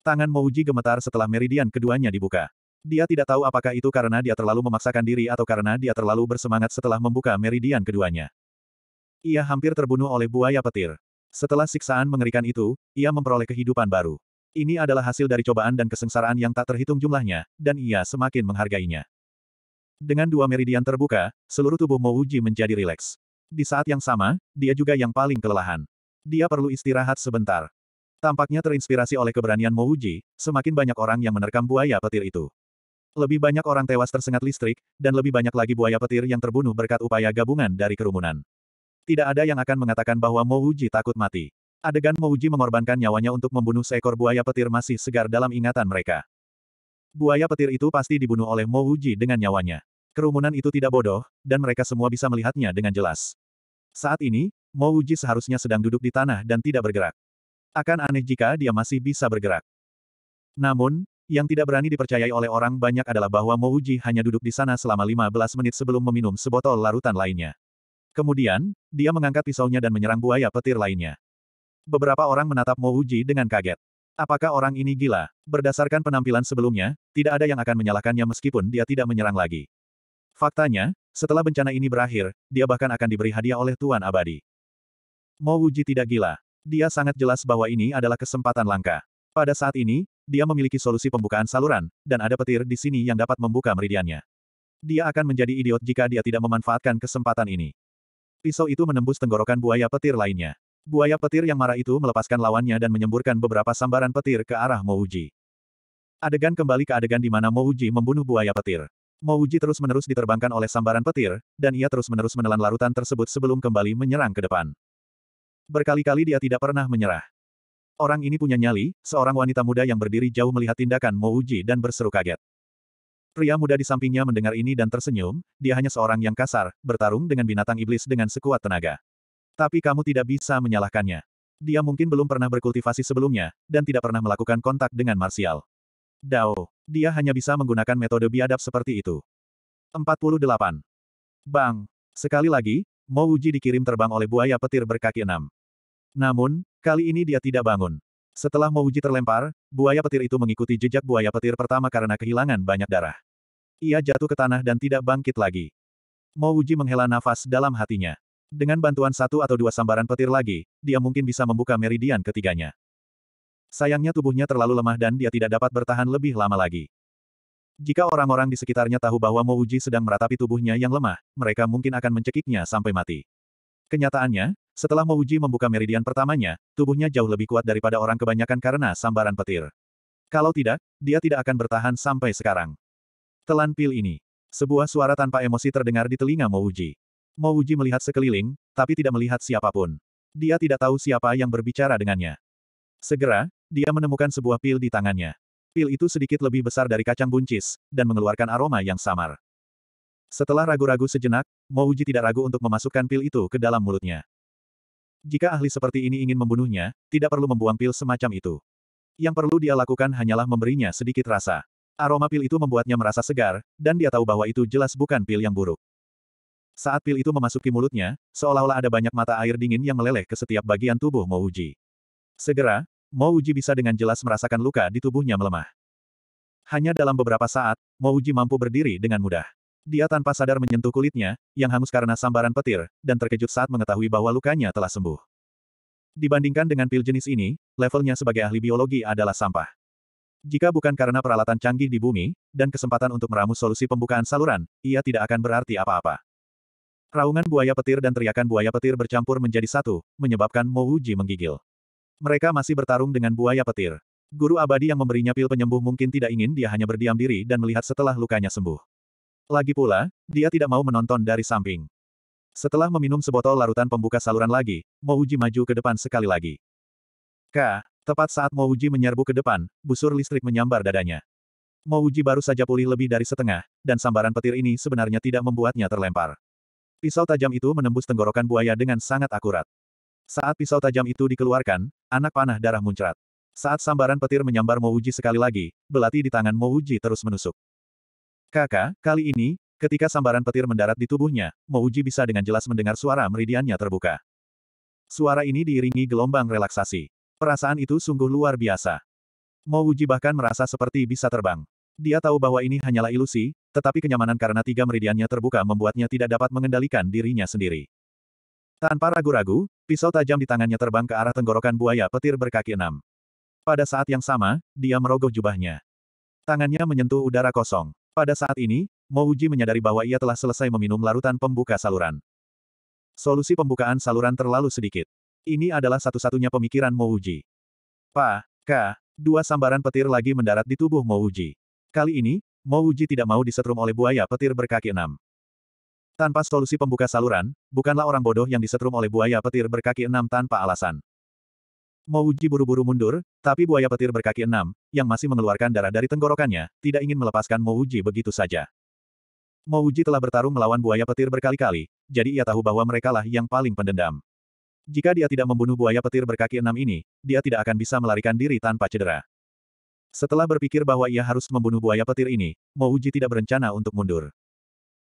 Tangan Mouji gemetar setelah meridian keduanya dibuka. Dia tidak tahu apakah itu karena dia terlalu memaksakan diri atau karena dia terlalu bersemangat setelah membuka meridian keduanya. Ia hampir terbunuh oleh buaya petir. Setelah siksaan mengerikan itu, ia memperoleh kehidupan baru. Ini adalah hasil dari cobaan dan kesengsaraan yang tak terhitung jumlahnya, dan ia semakin menghargainya. Dengan dua meridian terbuka, seluruh tubuh Mouji menjadi rileks. Di saat yang sama, dia juga yang paling kelelahan. Dia perlu istirahat sebentar. Tampaknya terinspirasi oleh keberanian Mouji, semakin banyak orang yang menerkam buaya petir itu. Lebih banyak orang tewas tersengat listrik, dan lebih banyak lagi buaya petir yang terbunuh berkat upaya gabungan dari kerumunan. Tidak ada yang akan mengatakan bahwa Mouji takut mati. Adegan Mouji mengorbankan nyawanya untuk membunuh seekor buaya petir masih segar dalam ingatan mereka. Buaya petir itu pasti dibunuh oleh Mouji dengan nyawanya. Kerumunan itu tidak bodoh, dan mereka semua bisa melihatnya dengan jelas. Saat ini, Mouji seharusnya sedang duduk di tanah dan tidak bergerak. Akan aneh jika dia masih bisa bergerak. Namun, yang tidak berani dipercayai oleh orang banyak adalah bahwa Mouji hanya duduk di sana selama 15 menit sebelum meminum sebotol larutan lainnya. Kemudian, dia mengangkat pisaunya dan menyerang buaya petir lainnya. Beberapa orang menatap Mouji dengan kaget. Apakah orang ini gila? Berdasarkan penampilan sebelumnya, tidak ada yang akan menyalahkannya meskipun dia tidak menyerang lagi. Faktanya, setelah bencana ini berakhir, dia bahkan akan diberi hadiah oleh Tuan Abadi. Mouji tidak gila. Dia sangat jelas bahwa ini adalah kesempatan langka. Pada saat ini, dia memiliki solusi pembukaan saluran, dan ada petir di sini yang dapat membuka meridiannya. Dia akan menjadi idiot jika dia tidak memanfaatkan kesempatan ini. Pisau itu menembus tenggorokan buaya petir lainnya. Buaya petir yang marah itu melepaskan lawannya dan menyemburkan beberapa sambaran petir ke arah Mouji. Adegan kembali ke adegan di mana Mouji membunuh buaya petir. Mouji terus-menerus diterbangkan oleh sambaran petir, dan ia terus-menerus menelan larutan tersebut sebelum kembali menyerang ke depan. Berkali-kali dia tidak pernah menyerah. Orang ini punya nyali, seorang wanita muda yang berdiri jauh melihat tindakan Uji dan berseru kaget. Pria muda di sampingnya mendengar ini dan tersenyum, dia hanya seorang yang kasar, bertarung dengan binatang iblis dengan sekuat tenaga. Tapi kamu tidak bisa menyalahkannya. Dia mungkin belum pernah berkultivasi sebelumnya, dan tidak pernah melakukan kontak dengan Marsial. Dao. Dia hanya bisa menggunakan metode biadab seperti itu. 48. Bang. Sekali lagi, Mo Uji dikirim terbang oleh buaya petir berkaki enam. Namun, kali ini dia tidak bangun. Setelah Mo Uji terlempar, buaya petir itu mengikuti jejak buaya petir pertama karena kehilangan banyak darah. Ia jatuh ke tanah dan tidak bangkit lagi. Mo Uji menghela nafas dalam hatinya. Dengan bantuan satu atau dua sambaran petir lagi, dia mungkin bisa membuka meridian ketiganya. Sayangnya tubuhnya terlalu lemah dan dia tidak dapat bertahan lebih lama lagi. Jika orang-orang di sekitarnya tahu bahwa Mo Uji sedang meratapi tubuhnya yang lemah, mereka mungkin akan mencekiknya sampai mati. Kenyataannya, setelah Mo Uji membuka meridian pertamanya, tubuhnya jauh lebih kuat daripada orang kebanyakan karena sambaran petir. Kalau tidak, dia tidak akan bertahan sampai sekarang. Telan pil ini. Sebuah suara tanpa emosi terdengar di telinga Mo Uji. Mo Uji melihat sekeliling, tapi tidak melihat siapapun. Dia tidak tahu siapa yang berbicara dengannya. Segera, dia menemukan sebuah pil di tangannya. Pil itu sedikit lebih besar dari kacang buncis, dan mengeluarkan aroma yang samar. Setelah ragu-ragu sejenak, Mouji tidak ragu untuk memasukkan pil itu ke dalam mulutnya. Jika ahli seperti ini ingin membunuhnya, tidak perlu membuang pil semacam itu. Yang perlu dia lakukan hanyalah memberinya sedikit rasa. Aroma pil itu membuatnya merasa segar, dan dia tahu bahwa itu jelas bukan pil yang buruk. Saat pil itu memasuki mulutnya, seolah-olah ada banyak mata air dingin yang meleleh ke setiap bagian tubuh Mouji. Segera, Mo Uji bisa dengan jelas merasakan luka di tubuhnya melemah. Hanya dalam beberapa saat, Mo Uji mampu berdiri dengan mudah. Dia tanpa sadar menyentuh kulitnya, yang hangus karena sambaran petir, dan terkejut saat mengetahui bahwa lukanya telah sembuh. Dibandingkan dengan pil jenis ini, levelnya sebagai ahli biologi adalah sampah. Jika bukan karena peralatan canggih di bumi, dan kesempatan untuk meramu solusi pembukaan saluran, ia tidak akan berarti apa-apa. Raungan buaya petir dan teriakan buaya petir bercampur menjadi satu, menyebabkan Mo Uji menggigil. Mereka masih bertarung dengan buaya petir. Guru abadi yang memberinya pil penyembuh mungkin tidak ingin dia hanya berdiam diri dan melihat setelah lukanya sembuh. Lagi pula, dia tidak mau menonton dari samping. Setelah meminum sebotol larutan pembuka saluran lagi, Uji maju ke depan sekali lagi. K. Tepat saat Uji menyerbu ke depan, busur listrik menyambar dadanya. Uji baru saja pulih lebih dari setengah, dan sambaran petir ini sebenarnya tidak membuatnya terlempar. Pisau tajam itu menembus tenggorokan buaya dengan sangat akurat. Saat pisau tajam itu dikeluarkan, anak panah darah muncrat. Saat sambaran petir menyambar Mouji sekali lagi, belati di tangan Mouji terus menusuk. Kakak, kali ini, ketika sambaran petir mendarat di tubuhnya, Mouji bisa dengan jelas mendengar suara meridiannya terbuka. Suara ini diiringi gelombang relaksasi. Perasaan itu sungguh luar biasa. Mouji bahkan merasa seperti bisa terbang. Dia tahu bahwa ini hanyalah ilusi, tetapi kenyamanan karena tiga meridiannya terbuka membuatnya tidak dapat mengendalikan dirinya sendiri. Tanpa ragu-ragu, pisau tajam di tangannya terbang ke arah tenggorokan buaya petir berkaki enam. Pada saat yang sama, dia merogoh jubahnya. Tangannya menyentuh udara kosong. Pada saat ini, Mouji menyadari bahwa ia telah selesai meminum larutan pembuka saluran. Solusi pembukaan saluran terlalu sedikit. Ini adalah satu-satunya pemikiran Mouji. Pa, ka, dua sambaran petir lagi mendarat di tubuh Mouji. Kali ini, Mouji tidak mau disetrum oleh buaya petir berkaki enam. Tanpa solusi pembuka saluran, bukanlah orang bodoh yang disetrum oleh buaya petir berkaki enam tanpa alasan. Mouji buru-buru mundur, tapi buaya petir berkaki enam, yang masih mengeluarkan darah dari tenggorokannya, tidak ingin melepaskan Mouji begitu saja. Mouji telah bertarung melawan buaya petir berkali-kali, jadi ia tahu bahwa merekalah yang paling pendendam. Jika dia tidak membunuh buaya petir berkaki enam ini, dia tidak akan bisa melarikan diri tanpa cedera. Setelah berpikir bahwa ia harus membunuh buaya petir ini, Mouji tidak berencana untuk mundur.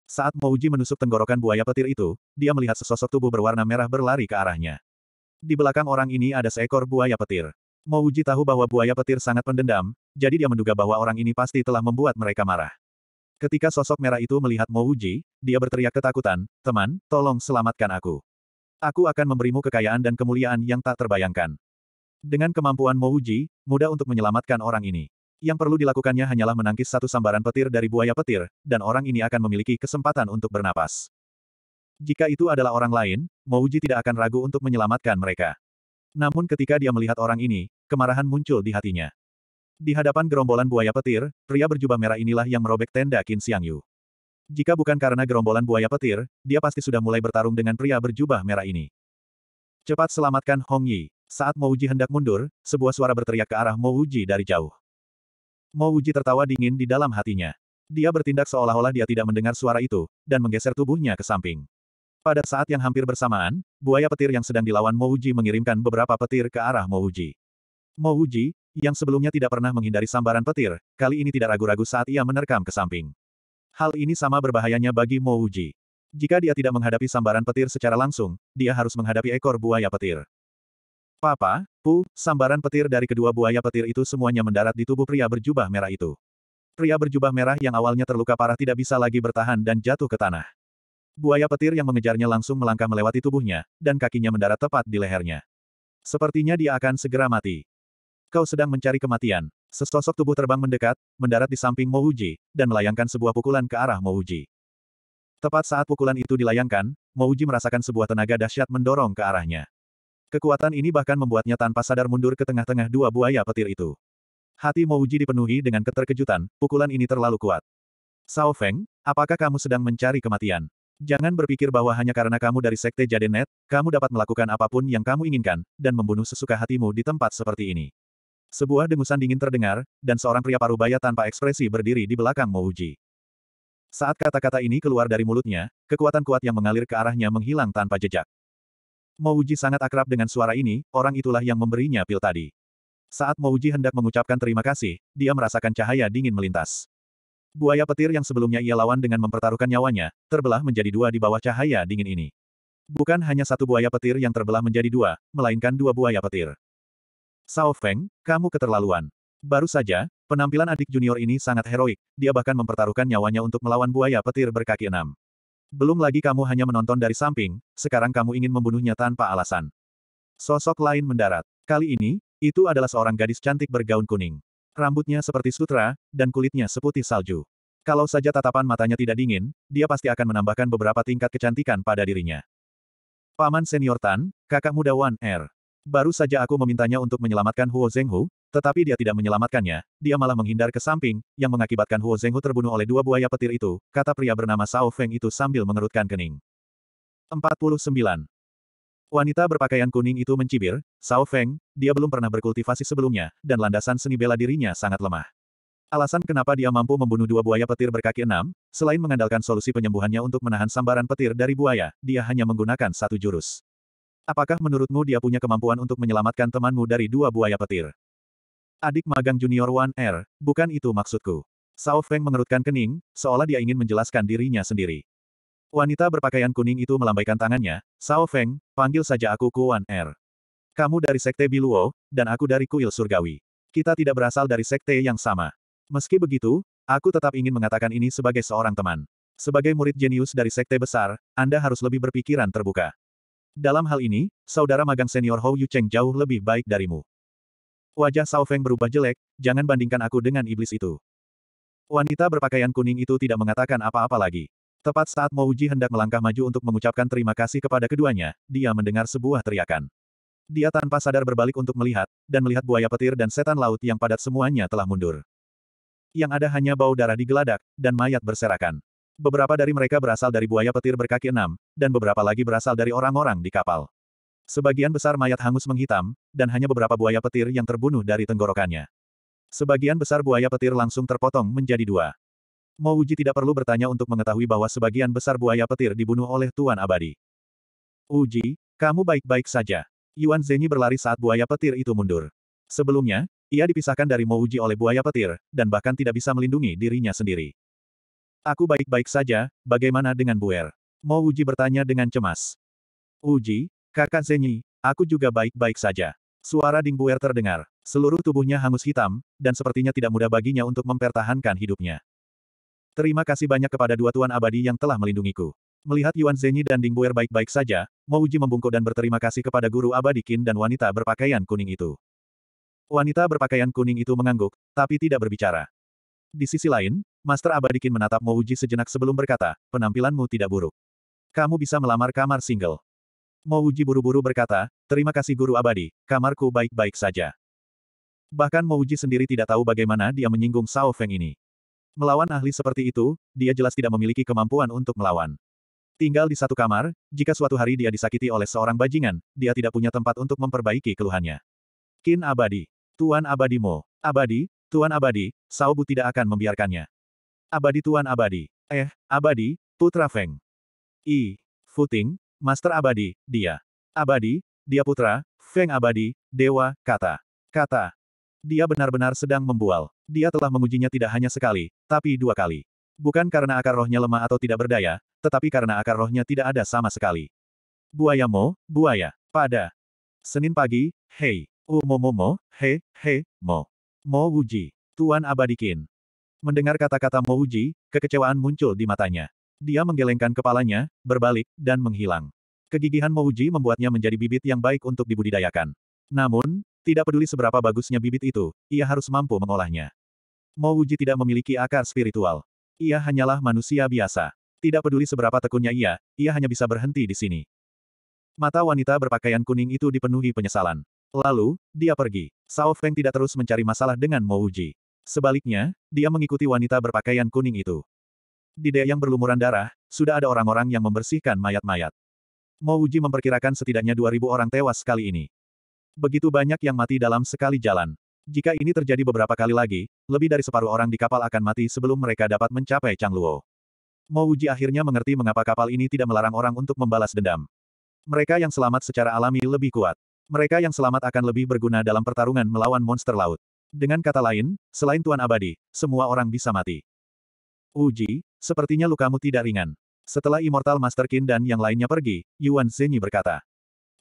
Saat Mouji menusuk tenggorokan buaya petir itu, dia melihat sesosok tubuh berwarna merah berlari ke arahnya. Di belakang orang ini ada seekor buaya petir. Mouji tahu bahwa buaya petir sangat pendendam, jadi dia menduga bahwa orang ini pasti telah membuat mereka marah. Ketika sosok merah itu melihat Mouji, dia berteriak ketakutan, "Teman, tolong selamatkan aku. Aku akan memberimu kekayaan dan kemuliaan yang tak terbayangkan." Dengan kemampuan Mouji, mudah untuk menyelamatkan orang ini. Yang perlu dilakukannya hanyalah menangkis satu sambaran petir dari buaya petir, dan orang ini akan memiliki kesempatan untuk bernapas. Jika itu adalah orang lain, Mouji tidak akan ragu untuk menyelamatkan mereka. Namun ketika dia melihat orang ini, kemarahan muncul di hatinya. Di hadapan gerombolan buaya petir, pria berjubah merah inilah yang merobek tenda Qin Xiang Jika bukan karena gerombolan buaya petir, dia pasti sudah mulai bertarung dengan pria berjubah merah ini. Cepat selamatkan Hong Yi. Saat Mouji hendak mundur, sebuah suara berteriak ke arah Mouji dari jauh. Mo Uji tertawa dingin di dalam hatinya. Dia bertindak seolah-olah dia tidak mendengar suara itu, dan menggeser tubuhnya ke samping. Pada saat yang hampir bersamaan, buaya petir yang sedang dilawan Mo Uji mengirimkan beberapa petir ke arah Mo Uji. Mo Uji, yang sebelumnya tidak pernah menghindari sambaran petir, kali ini tidak ragu-ragu saat ia menerkam ke samping. Hal ini sama berbahayanya bagi Mo Uji. Jika dia tidak menghadapi sambaran petir secara langsung, dia harus menghadapi ekor buaya petir. Papa, Pu, sambaran petir dari kedua buaya petir itu semuanya mendarat di tubuh pria berjubah merah itu. Pria berjubah merah yang awalnya terluka parah tidak bisa lagi bertahan dan jatuh ke tanah. Buaya petir yang mengejarnya langsung melangkah melewati tubuhnya, dan kakinya mendarat tepat di lehernya. Sepertinya dia akan segera mati. Kau sedang mencari kematian. Sesosok tubuh terbang mendekat, mendarat di samping Mouji, dan melayangkan sebuah pukulan ke arah Mouji. Tepat saat pukulan itu dilayangkan, Mouji merasakan sebuah tenaga dahsyat mendorong ke arahnya. Kekuatan ini bahkan membuatnya tanpa sadar mundur ke tengah-tengah dua buaya petir itu. Hati Mouji dipenuhi dengan keterkejutan, pukulan ini terlalu kuat. Sao Feng, apakah kamu sedang mencari kematian? Jangan berpikir bahwa hanya karena kamu dari Sekte Jadenet, kamu dapat melakukan apapun yang kamu inginkan, dan membunuh sesuka hatimu di tempat seperti ini. Sebuah dengusan dingin terdengar, dan seorang pria paruh baya tanpa ekspresi berdiri di belakang Mouji. Saat kata-kata ini keluar dari mulutnya, kekuatan kuat yang mengalir ke arahnya menghilang tanpa jejak. Mouji sangat akrab dengan suara ini, orang itulah yang memberinya pil tadi. Saat Mouji hendak mengucapkan terima kasih, dia merasakan cahaya dingin melintas. Buaya petir yang sebelumnya ia lawan dengan mempertaruhkan nyawanya, terbelah menjadi dua di bawah cahaya dingin ini. Bukan hanya satu buaya petir yang terbelah menjadi dua, melainkan dua buaya petir. Sao Feng, kamu keterlaluan. Baru saja, penampilan adik junior ini sangat heroik, dia bahkan mempertaruhkan nyawanya untuk melawan buaya petir berkaki enam. Belum lagi kamu hanya menonton dari samping, sekarang kamu ingin membunuhnya tanpa alasan. Sosok lain mendarat. Kali ini, itu adalah seorang gadis cantik bergaun kuning. Rambutnya seperti sutra, dan kulitnya seputih salju. Kalau saja tatapan matanya tidak dingin, dia pasti akan menambahkan beberapa tingkat kecantikan pada dirinya. Paman Senior Tan, kakak muda Wan Er. Baru saja aku memintanya untuk menyelamatkan Huo Zenghu, tetapi dia tidak menyelamatkannya, dia malah menghindar ke samping, yang mengakibatkan Huo Zenghu terbunuh oleh dua buaya petir itu, kata pria bernama Sao Feng itu sambil mengerutkan kening. 49. Wanita berpakaian kuning itu mencibir, Sao Feng, dia belum pernah berkultivasi sebelumnya, dan landasan seni bela dirinya sangat lemah. Alasan kenapa dia mampu membunuh dua buaya petir berkaki enam, selain mengandalkan solusi penyembuhannya untuk menahan sambaran petir dari buaya, dia hanya menggunakan satu jurus. Apakah menurutmu dia punya kemampuan untuk menyelamatkan temanmu dari dua buaya petir? Adik magang junior Wan Er, bukan itu maksudku. Sao Feng mengerutkan kening, seolah dia ingin menjelaskan dirinya sendiri. Wanita berpakaian kuning itu melambaikan tangannya, Sao Feng, panggil saja aku Kuan Er. Kamu dari Sekte Biluo, dan aku dari Kuil Surgawi. Kita tidak berasal dari Sekte yang sama. Meski begitu, aku tetap ingin mengatakan ini sebagai seorang teman. Sebagai murid jenius dari Sekte Besar, Anda harus lebih berpikiran terbuka. Dalam hal ini, saudara magang senior Hou Yucheng jauh lebih baik darimu. Wajah Sao Feng berubah jelek, jangan bandingkan aku dengan iblis itu. Wanita berpakaian kuning itu tidak mengatakan apa-apa lagi. Tepat saat Uji hendak melangkah maju untuk mengucapkan terima kasih kepada keduanya, dia mendengar sebuah teriakan. Dia tanpa sadar berbalik untuk melihat, dan melihat buaya petir dan setan laut yang padat semuanya telah mundur. Yang ada hanya bau darah di geladak dan mayat berserakan. Beberapa dari mereka berasal dari buaya petir berkaki enam, dan beberapa lagi berasal dari orang-orang di kapal. Sebagian besar mayat hangus menghitam, dan hanya beberapa buaya petir yang terbunuh dari tenggorokannya. Sebagian besar buaya petir langsung terpotong menjadi dua. Mo Uji tidak perlu bertanya untuk mengetahui bahwa sebagian besar buaya petir dibunuh oleh Tuan Abadi. Uji, kamu baik-baik saja. Yuan Zhenyi berlari saat buaya petir itu mundur. Sebelumnya, ia dipisahkan dari Mo Uji oleh buaya petir, dan bahkan tidak bisa melindungi dirinya sendiri. Aku baik-baik saja, bagaimana dengan Buer? Mo Uji bertanya dengan cemas. Uji, Kakak Zenyi, aku juga baik-baik saja. Suara Ding Buer terdengar. Seluruh tubuhnya hangus hitam, dan sepertinya tidak mudah baginya untuk mempertahankan hidupnya. Terima kasih banyak kepada dua tuan abadi yang telah melindungiku. Melihat Yuan Zenyi dan Ding Buer baik-baik saja, Uji membungkuk dan berterima kasih kepada guru abadi Qin dan wanita berpakaian kuning itu. Wanita berpakaian kuning itu mengangguk, tapi tidak berbicara. Di sisi lain, Master Abadikin menatap Mouji sejenak sebelum berkata, penampilanmu tidak buruk. Kamu bisa melamar kamar single. Mouji buru-buru berkata, terima kasih guru abadi, kamarku baik-baik saja. Bahkan Mouji sendiri tidak tahu bagaimana dia menyinggung Sao Feng ini. Melawan ahli seperti itu, dia jelas tidak memiliki kemampuan untuk melawan. Tinggal di satu kamar, jika suatu hari dia disakiti oleh seorang bajingan, dia tidak punya tempat untuk memperbaiki keluhannya. Kin abadi. Tuan abadi Mo. Abadi, Tuan abadi, Sao Bu tidak akan membiarkannya. Abadi Tuan abadi. Eh, abadi, Putra Feng. I. Futing, Master abadi, dia. Abadi, dia putra, Feng abadi, dewa, kata. Kata. Dia benar-benar sedang membual. Dia telah mengujinya tidak hanya sekali, tapi dua kali. Bukan karena akar rohnya lemah atau tidak berdaya, tetapi karena akar rohnya tidak ada sama sekali. Buaya mo, buaya. Pada. Senin pagi, hei. Mo, he, he, mo. Mo Wuji. Tuan Abadikin. Mendengar kata-kata Mo Wuji, kekecewaan muncul di matanya. Dia menggelengkan kepalanya, berbalik, dan menghilang. Kegigihan Mouji membuatnya menjadi bibit yang baik untuk dibudidayakan. Namun, tidak peduli seberapa bagusnya bibit itu, ia harus mampu mengolahnya. Mouji tidak memiliki akar spiritual. Ia hanyalah manusia biasa. Tidak peduli seberapa tekunnya ia, ia hanya bisa berhenti di sini. Mata wanita berpakaian kuning itu dipenuhi penyesalan. Lalu, dia pergi. Sao Feng tidak terus mencari masalah dengan Mouji. Sebaliknya, dia mengikuti wanita berpakaian kuning itu. Di daya yang berlumuran darah, sudah ada orang-orang yang membersihkan mayat-mayat. Mo Uji memperkirakan setidaknya 2000 orang tewas kali ini. Begitu banyak yang mati dalam sekali jalan. Jika ini terjadi beberapa kali lagi, lebih dari separuh orang di kapal akan mati sebelum mereka dapat mencapai Chang Luo. Mo Uji akhirnya mengerti mengapa kapal ini tidak melarang orang untuk membalas dendam. Mereka yang selamat secara alami lebih kuat. Mereka yang selamat akan lebih berguna dalam pertarungan melawan monster laut. Dengan kata lain, selain Tuan Abadi, semua orang bisa mati. Uji, sepertinya lukamu tidak ringan. Setelah Immortal Master Qin dan yang lainnya pergi, Yuan Zhenyi berkata.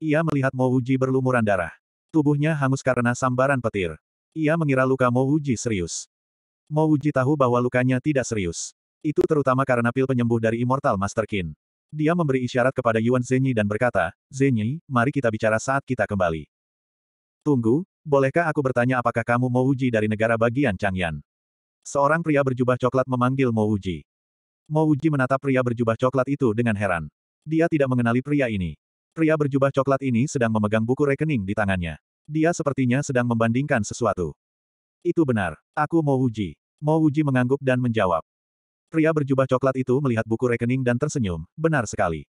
Ia melihat Mo Uji berlumuran darah. Tubuhnya hangus karena sambaran petir. Ia mengira luka Mo Uji serius. Mo Uji tahu bahwa lukanya tidak serius. Itu terutama karena pil penyembuh dari Immortal Master Qin. Dia memberi isyarat kepada Yuan Zhenyi dan berkata, Zhenyi, mari kita bicara saat kita kembali. Tunggu, bolehkah aku bertanya apakah kamu mau uji dari negara bagian Changyan? Seorang pria berjubah coklat memanggil Mo Uji. Mo Uji menatap pria berjubah coklat itu dengan heran. Dia tidak mengenali pria ini. Pria berjubah coklat ini sedang memegang buku rekening di tangannya. Dia sepertinya sedang membandingkan sesuatu. Itu benar. Aku Mo Uji. Mo Uji mengangguk dan menjawab. Pria berjubah coklat itu melihat buku rekening dan tersenyum. Benar sekali.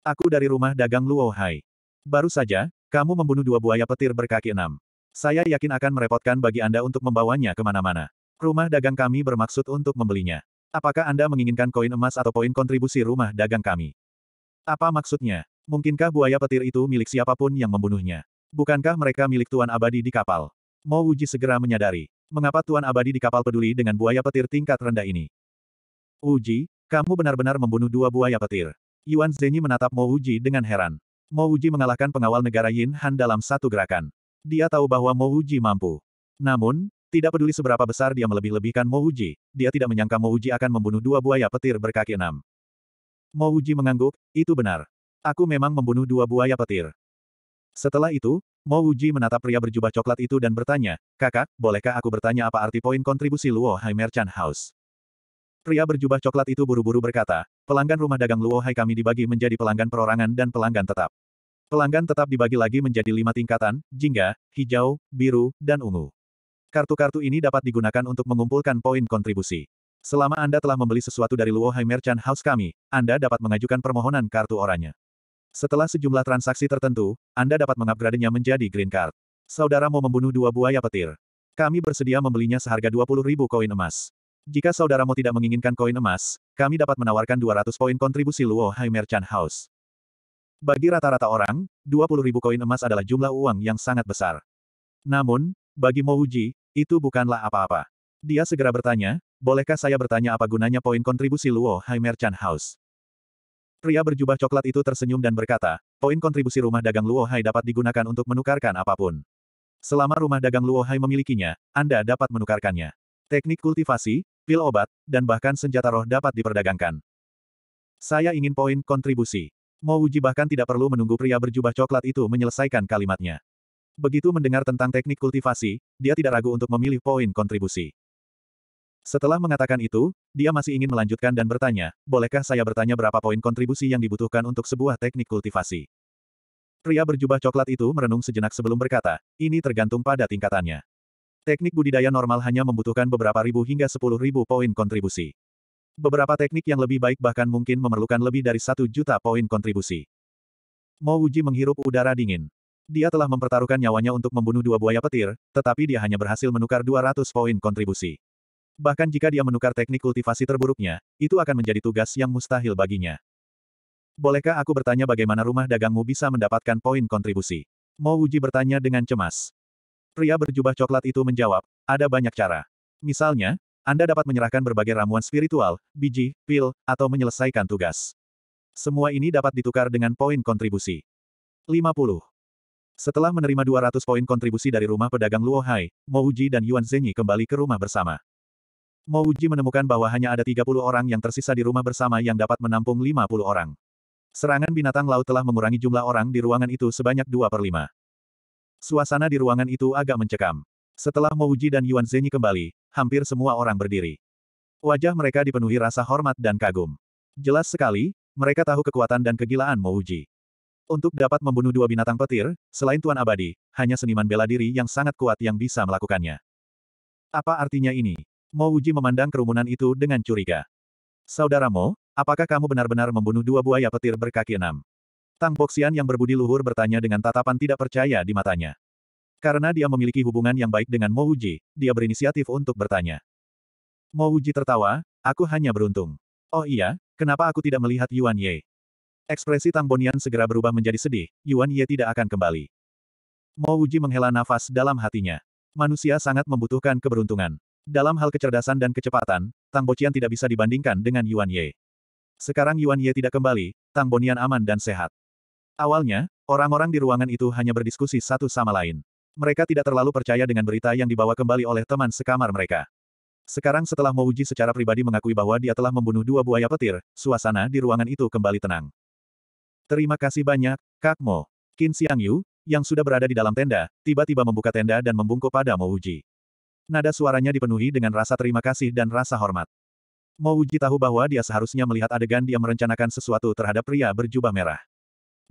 Aku dari rumah dagang Luo Hai. Baru saja, kamu membunuh dua buaya petir berkaki enam. Saya yakin akan merepotkan bagi Anda untuk membawanya kemana-mana. Rumah dagang kami bermaksud untuk membelinya. Apakah Anda menginginkan koin emas atau poin kontribusi rumah dagang kami? Apa maksudnya? Mungkinkah buaya petir itu milik siapapun yang membunuhnya? Bukankah mereka milik Tuan Abadi di kapal? Mo Uji segera menyadari. Mengapa Tuan Abadi di kapal peduli dengan buaya petir tingkat rendah ini? Uji, kamu benar-benar membunuh dua buaya petir. Yuan Zenyi menatap Mo Uji dengan heran. Mo Uji mengalahkan pengawal negara Yin Han dalam satu gerakan. Dia tahu bahwa Mo Uji mampu. Namun, tidak peduli seberapa besar dia melebih-lebihkan Mo Uji, dia tidak menyangka Mo Uji akan membunuh dua buaya petir berkaki enam. Mo Uji mengangguk, itu benar. Aku memang membunuh dua buaya petir. Setelah itu, Mo Uji menatap pria berjubah coklat itu dan bertanya, kakak, bolehkah aku bertanya apa arti poin kontribusi Luo Hai Merchant House? Pria berjubah coklat itu buru-buru berkata, pelanggan rumah dagang Luo Hai kami dibagi menjadi pelanggan perorangan dan pelanggan tetap. Pelanggan tetap dibagi lagi menjadi lima tingkatan, jingga, hijau, biru, dan ungu. Kartu-kartu ini dapat digunakan untuk mengumpulkan poin kontribusi. Selama Anda telah membeli sesuatu dari Luohai Merchant House kami, Anda dapat mengajukan permohonan kartu oranye. Setelah sejumlah transaksi tertentu, Anda dapat mengupgradenya menjadi green card. Saudara mau membunuh dua buaya petir. Kami bersedia membelinya seharga ribu koin emas. Jika saudara mau tidak menginginkan koin emas, kami dapat menawarkan 200 poin kontribusi Luohai Merchant House. Bagi rata-rata orang, ribu koin emas adalah jumlah uang yang sangat besar. Namun, bagi Mouji, itu bukanlah apa-apa. Dia segera bertanya, bolehkah saya bertanya apa gunanya poin kontribusi Luo Hai Merchant House? Pria berjubah coklat itu tersenyum dan berkata, poin kontribusi rumah dagang Luo Hai dapat digunakan untuk menukarkan apapun. Selama rumah dagang Luo Hai memilikinya, Anda dapat menukarkannya. Teknik kultivasi, pil obat, dan bahkan senjata roh dapat diperdagangkan. Saya ingin poin kontribusi. Mau uji bahkan tidak perlu menunggu pria berjubah coklat itu menyelesaikan kalimatnya. Begitu mendengar tentang teknik kultivasi, dia tidak ragu untuk memilih poin kontribusi. Setelah mengatakan itu, dia masih ingin melanjutkan dan bertanya, bolehkah saya bertanya berapa poin kontribusi yang dibutuhkan untuk sebuah teknik kultivasi? Pria berjubah coklat itu merenung sejenak sebelum berkata, ini tergantung pada tingkatannya. Teknik budidaya normal hanya membutuhkan beberapa ribu hingga sepuluh ribu poin kontribusi. Beberapa teknik yang lebih baik bahkan mungkin memerlukan lebih dari satu juta poin kontribusi. Mo Uji menghirup udara dingin. Dia telah mempertaruhkan nyawanya untuk membunuh dua buaya petir, tetapi dia hanya berhasil menukar 200 poin kontribusi. Bahkan jika dia menukar teknik kultivasi terburuknya, itu akan menjadi tugas yang mustahil baginya. Bolehkah aku bertanya bagaimana rumah dagangmu bisa mendapatkan poin kontribusi? Mo Uji bertanya dengan cemas. Pria berjubah coklat itu menjawab, ada banyak cara. Misalnya, Anda dapat menyerahkan berbagai ramuan spiritual, biji, pil, atau menyelesaikan tugas. Semua ini dapat ditukar dengan poin kontribusi. 50. Setelah menerima 200 poin kontribusi dari rumah pedagang Luo Hai, Mo Uji dan Yuan Zhenyi kembali ke rumah bersama. Mo Uji menemukan bahwa hanya ada 30 orang yang tersisa di rumah bersama yang dapat menampung 50 orang. Serangan binatang laut telah mengurangi jumlah orang di ruangan itu sebanyak 2 per 5. Suasana di ruangan itu agak mencekam. Setelah Mo Uji dan Yuan Zhenyi kembali, hampir semua orang berdiri. Wajah mereka dipenuhi rasa hormat dan kagum. Jelas sekali, mereka tahu kekuatan dan kegilaan Mo Uji. Untuk dapat membunuh dua binatang petir, selain Tuan Abadi, hanya seniman bela diri yang sangat kuat yang bisa melakukannya. Apa artinya ini? Mo Wuji memandang kerumunan itu dengan curiga. Saudara Mo, apakah kamu benar-benar membunuh dua buaya petir berkaki enam? Tang Boxian yang berbudi luhur bertanya dengan tatapan tidak percaya di matanya. Karena dia memiliki hubungan yang baik dengan Mo Wuji, dia berinisiatif untuk bertanya. Mo Wuji tertawa, aku hanya beruntung. Oh iya, kenapa aku tidak melihat Yuan Ye? Ekspresi Tang Bonian segera berubah menjadi sedih, Yuan Ye tidak akan kembali. Mo Wuji menghela nafas dalam hatinya. Manusia sangat membutuhkan keberuntungan. Dalam hal kecerdasan dan kecepatan, Tang Bocian tidak bisa dibandingkan dengan Yuan Ye. Sekarang Yuan Ye tidak kembali, Tang Bonian aman dan sehat. Awalnya, orang-orang di ruangan itu hanya berdiskusi satu sama lain. Mereka tidak terlalu percaya dengan berita yang dibawa kembali oleh teman sekamar mereka. Sekarang setelah Mo Wuji secara pribadi mengakui bahwa dia telah membunuh dua buaya petir, suasana di ruangan itu kembali tenang. Terima kasih banyak, Kak Mo. Qin Yu, yang sudah berada di dalam tenda, tiba-tiba membuka tenda dan membungkuk pada Mo Uji. Nada suaranya dipenuhi dengan rasa terima kasih dan rasa hormat. Mo Uji tahu bahwa dia seharusnya melihat adegan dia merencanakan sesuatu terhadap pria berjubah merah.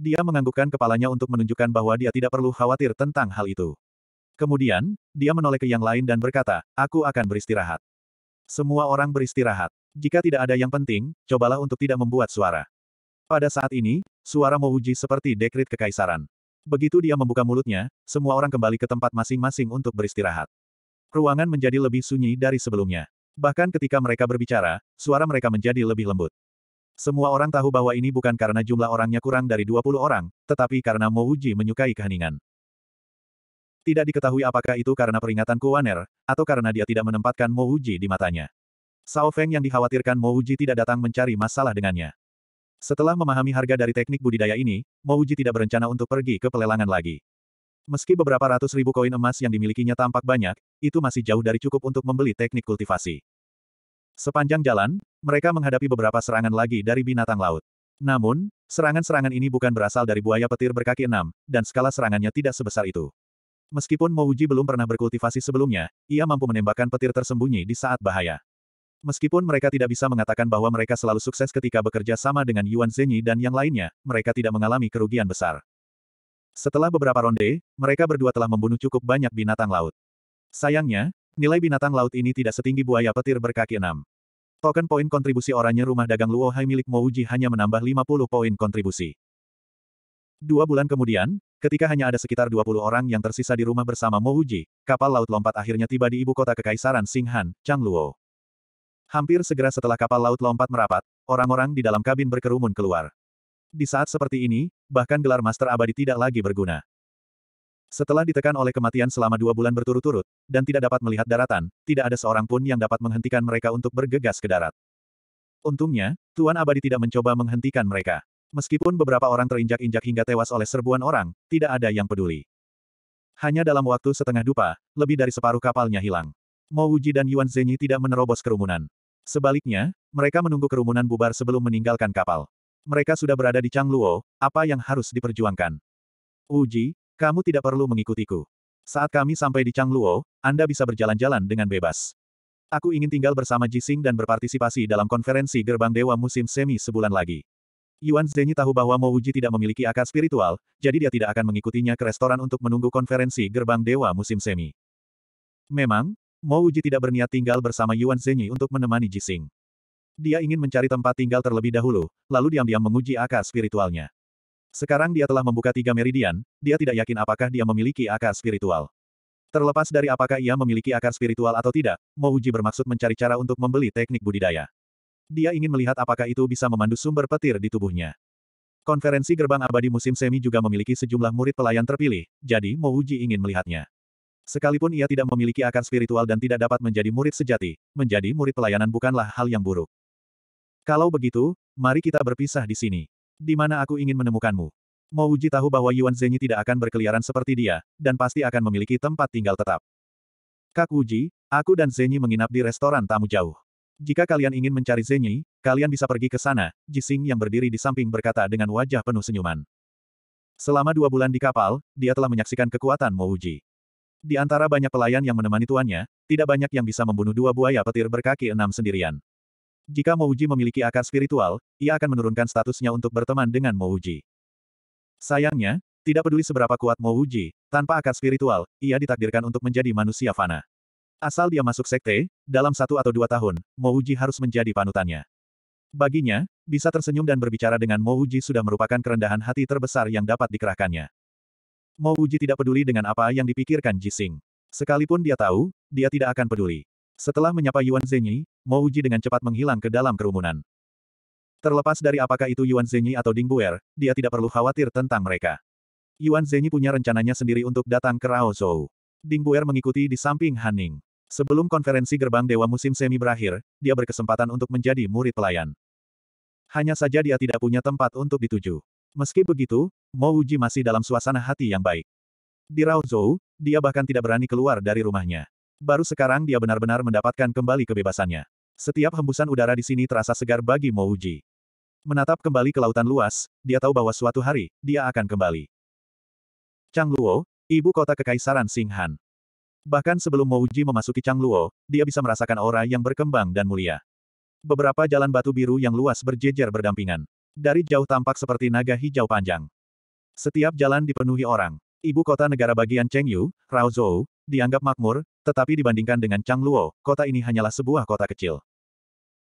Dia menganggukkan kepalanya untuk menunjukkan bahwa dia tidak perlu khawatir tentang hal itu. Kemudian, dia menoleh ke yang lain dan berkata, aku akan beristirahat. Semua orang beristirahat. Jika tidak ada yang penting, cobalah untuk tidak membuat suara. Pada saat ini, Suara Mo Uji seperti dekrit kekaisaran. Begitu dia membuka mulutnya, semua orang kembali ke tempat masing-masing untuk beristirahat. Ruangan menjadi lebih sunyi dari sebelumnya. Bahkan ketika mereka berbicara, suara mereka menjadi lebih lembut. Semua orang tahu bahwa ini bukan karena jumlah orangnya kurang dari 20 orang, tetapi karena Mo Uji menyukai keheningan. Tidak diketahui apakah itu karena peringatan Kuaner, atau karena dia tidak menempatkan Mo Uji di matanya. Sao Feng yang dikhawatirkan Mo Uji tidak datang mencari masalah dengannya. Setelah memahami harga dari teknik budidaya ini, Mouji tidak berencana untuk pergi ke pelelangan lagi. Meski beberapa ratus ribu koin emas yang dimilikinya tampak banyak, itu masih jauh dari cukup untuk membeli teknik kultivasi. Sepanjang jalan, mereka menghadapi beberapa serangan lagi dari binatang laut. Namun, serangan-serangan ini bukan berasal dari buaya petir berkaki enam, dan skala serangannya tidak sebesar itu. Meskipun Mouji belum pernah berkultivasi sebelumnya, ia mampu menembakkan petir tersembunyi di saat bahaya. Meskipun mereka tidak bisa mengatakan bahwa mereka selalu sukses ketika bekerja sama dengan Yuan Zhenyi dan yang lainnya, mereka tidak mengalami kerugian besar. Setelah beberapa ronde, mereka berdua telah membunuh cukup banyak binatang laut. Sayangnya, nilai binatang laut ini tidak setinggi buaya petir berkaki enam. Token poin kontribusi orangnya rumah dagang Luo Hai milik Mouji hanya menambah 50 poin kontribusi. Dua bulan kemudian, ketika hanya ada sekitar 20 orang yang tersisa di rumah bersama Mouji, kapal laut lompat akhirnya tiba di ibu kota Kekaisaran Singhan, Chang Luo. Hampir segera setelah kapal laut lompat merapat, orang-orang di dalam kabin berkerumun keluar. Di saat seperti ini, bahkan gelar Master Abadi tidak lagi berguna. Setelah ditekan oleh kematian selama dua bulan berturut-turut, dan tidak dapat melihat daratan, tidak ada seorang pun yang dapat menghentikan mereka untuk bergegas ke darat. Untungnya, Tuan Abadi tidak mencoba menghentikan mereka. Meskipun beberapa orang terinjak-injak hingga tewas oleh serbuan orang, tidak ada yang peduli. Hanya dalam waktu setengah dupa, lebih dari separuh kapalnya hilang. Mo Wuji dan Yuan Zhenyi tidak menerobos kerumunan. Sebaliknya, mereka menunggu kerumunan bubar sebelum meninggalkan kapal. Mereka sudah berada di Changluo, apa yang harus diperjuangkan? Uji, kamu tidak perlu mengikutiku. Saat kami sampai di Changluo, Anda bisa berjalan-jalan dengan bebas. Aku ingin tinggal bersama Jising dan berpartisipasi dalam konferensi gerbang dewa musim semi sebulan lagi. Yuan Zhenyi tahu bahwa Mo Wuji tidak memiliki akar spiritual, jadi dia tidak akan mengikutinya ke restoran untuk menunggu konferensi gerbang dewa musim semi. Memang, Mo Uji tidak berniat tinggal bersama Yuan Zhenyi untuk menemani Jising. Dia ingin mencari tempat tinggal terlebih dahulu, lalu diam-diam menguji akar spiritualnya. Sekarang dia telah membuka tiga meridian, dia tidak yakin apakah dia memiliki akar spiritual. Terlepas dari apakah ia memiliki akar spiritual atau tidak, Mo Uji bermaksud mencari cara untuk membeli teknik budidaya. Dia ingin melihat apakah itu bisa memandu sumber petir di tubuhnya. Konferensi gerbang abadi musim semi juga memiliki sejumlah murid pelayan terpilih, jadi Mo Uji ingin melihatnya. Sekalipun ia tidak memiliki akar spiritual dan tidak dapat menjadi murid sejati, menjadi murid pelayanan bukanlah hal yang buruk. Kalau begitu, mari kita berpisah di sini. Di mana aku ingin menemukanmu. Mo Uji tahu bahwa Yuan Zhenyi tidak akan berkeliaran seperti dia, dan pasti akan memiliki tempat tinggal tetap. Kak Uji, aku dan Zhenyi menginap di restoran tamu jauh. Jika kalian ingin mencari Zhenyi, kalian bisa pergi ke sana, Jising yang berdiri di samping berkata dengan wajah penuh senyuman. Selama dua bulan di kapal, dia telah menyaksikan kekuatan Mo di antara banyak pelayan yang menemani tuannya, tidak banyak yang bisa membunuh dua buaya petir berkaki enam sendirian. Jika Mouji memiliki akar spiritual, ia akan menurunkan statusnya untuk berteman dengan Mouji. Sayangnya, tidak peduli seberapa kuat Mouji, tanpa akar spiritual, ia ditakdirkan untuk menjadi manusia fana. Asal dia masuk sekte, dalam satu atau dua tahun, Mouji harus menjadi panutannya. Baginya, bisa tersenyum dan berbicara dengan Mouji sudah merupakan kerendahan hati terbesar yang dapat dikerahkannya. Mo Uji tidak peduli dengan apa yang dipikirkan Jising. Sekalipun dia tahu, dia tidak akan peduli. Setelah menyapa Yuan Zhenyi, Mo Uji dengan cepat menghilang ke dalam kerumunan. Terlepas dari apakah itu Yuan Zhenyi atau Ding Buer, dia tidak perlu khawatir tentang mereka. Yuan Zhenyi punya rencananya sendiri untuk datang ke Rao Zhou. Ding Buer mengikuti di samping Haning. Sebelum konferensi gerbang dewa musim semi berakhir, dia berkesempatan untuk menjadi murid pelayan. Hanya saja dia tidak punya tempat untuk dituju. Meski begitu, Mo Uji masih dalam suasana hati yang baik. Di Rao Zhou, dia bahkan tidak berani keluar dari rumahnya. Baru sekarang dia benar-benar mendapatkan kembali kebebasannya. Setiap hembusan udara di sini terasa segar bagi Mo Uji. Menatap kembali ke lautan luas, dia tahu bahwa suatu hari, dia akan kembali. Chang Luo, ibu kota Kekaisaran Singhan. Bahkan sebelum Mouji memasuki Chang Luo, dia bisa merasakan aura yang berkembang dan mulia. Beberapa jalan batu biru yang luas berjejer berdampingan. Dari jauh tampak seperti naga hijau panjang. Setiap jalan dipenuhi orang. Ibu kota negara bagian Chengyu, Raozhou, dianggap makmur, tetapi dibandingkan dengan Changluo, kota ini hanyalah sebuah kota kecil.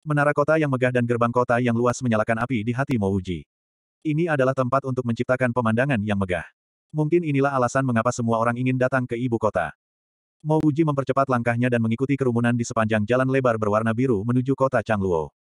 Menara kota yang megah dan gerbang kota yang luas menyalakan api di hati Mouji. Ini adalah tempat untuk menciptakan pemandangan yang megah. Mungkin inilah alasan mengapa semua orang ingin datang ke ibu kota. Mouji mempercepat langkahnya dan mengikuti kerumunan di sepanjang jalan lebar berwarna biru menuju kota Changluo.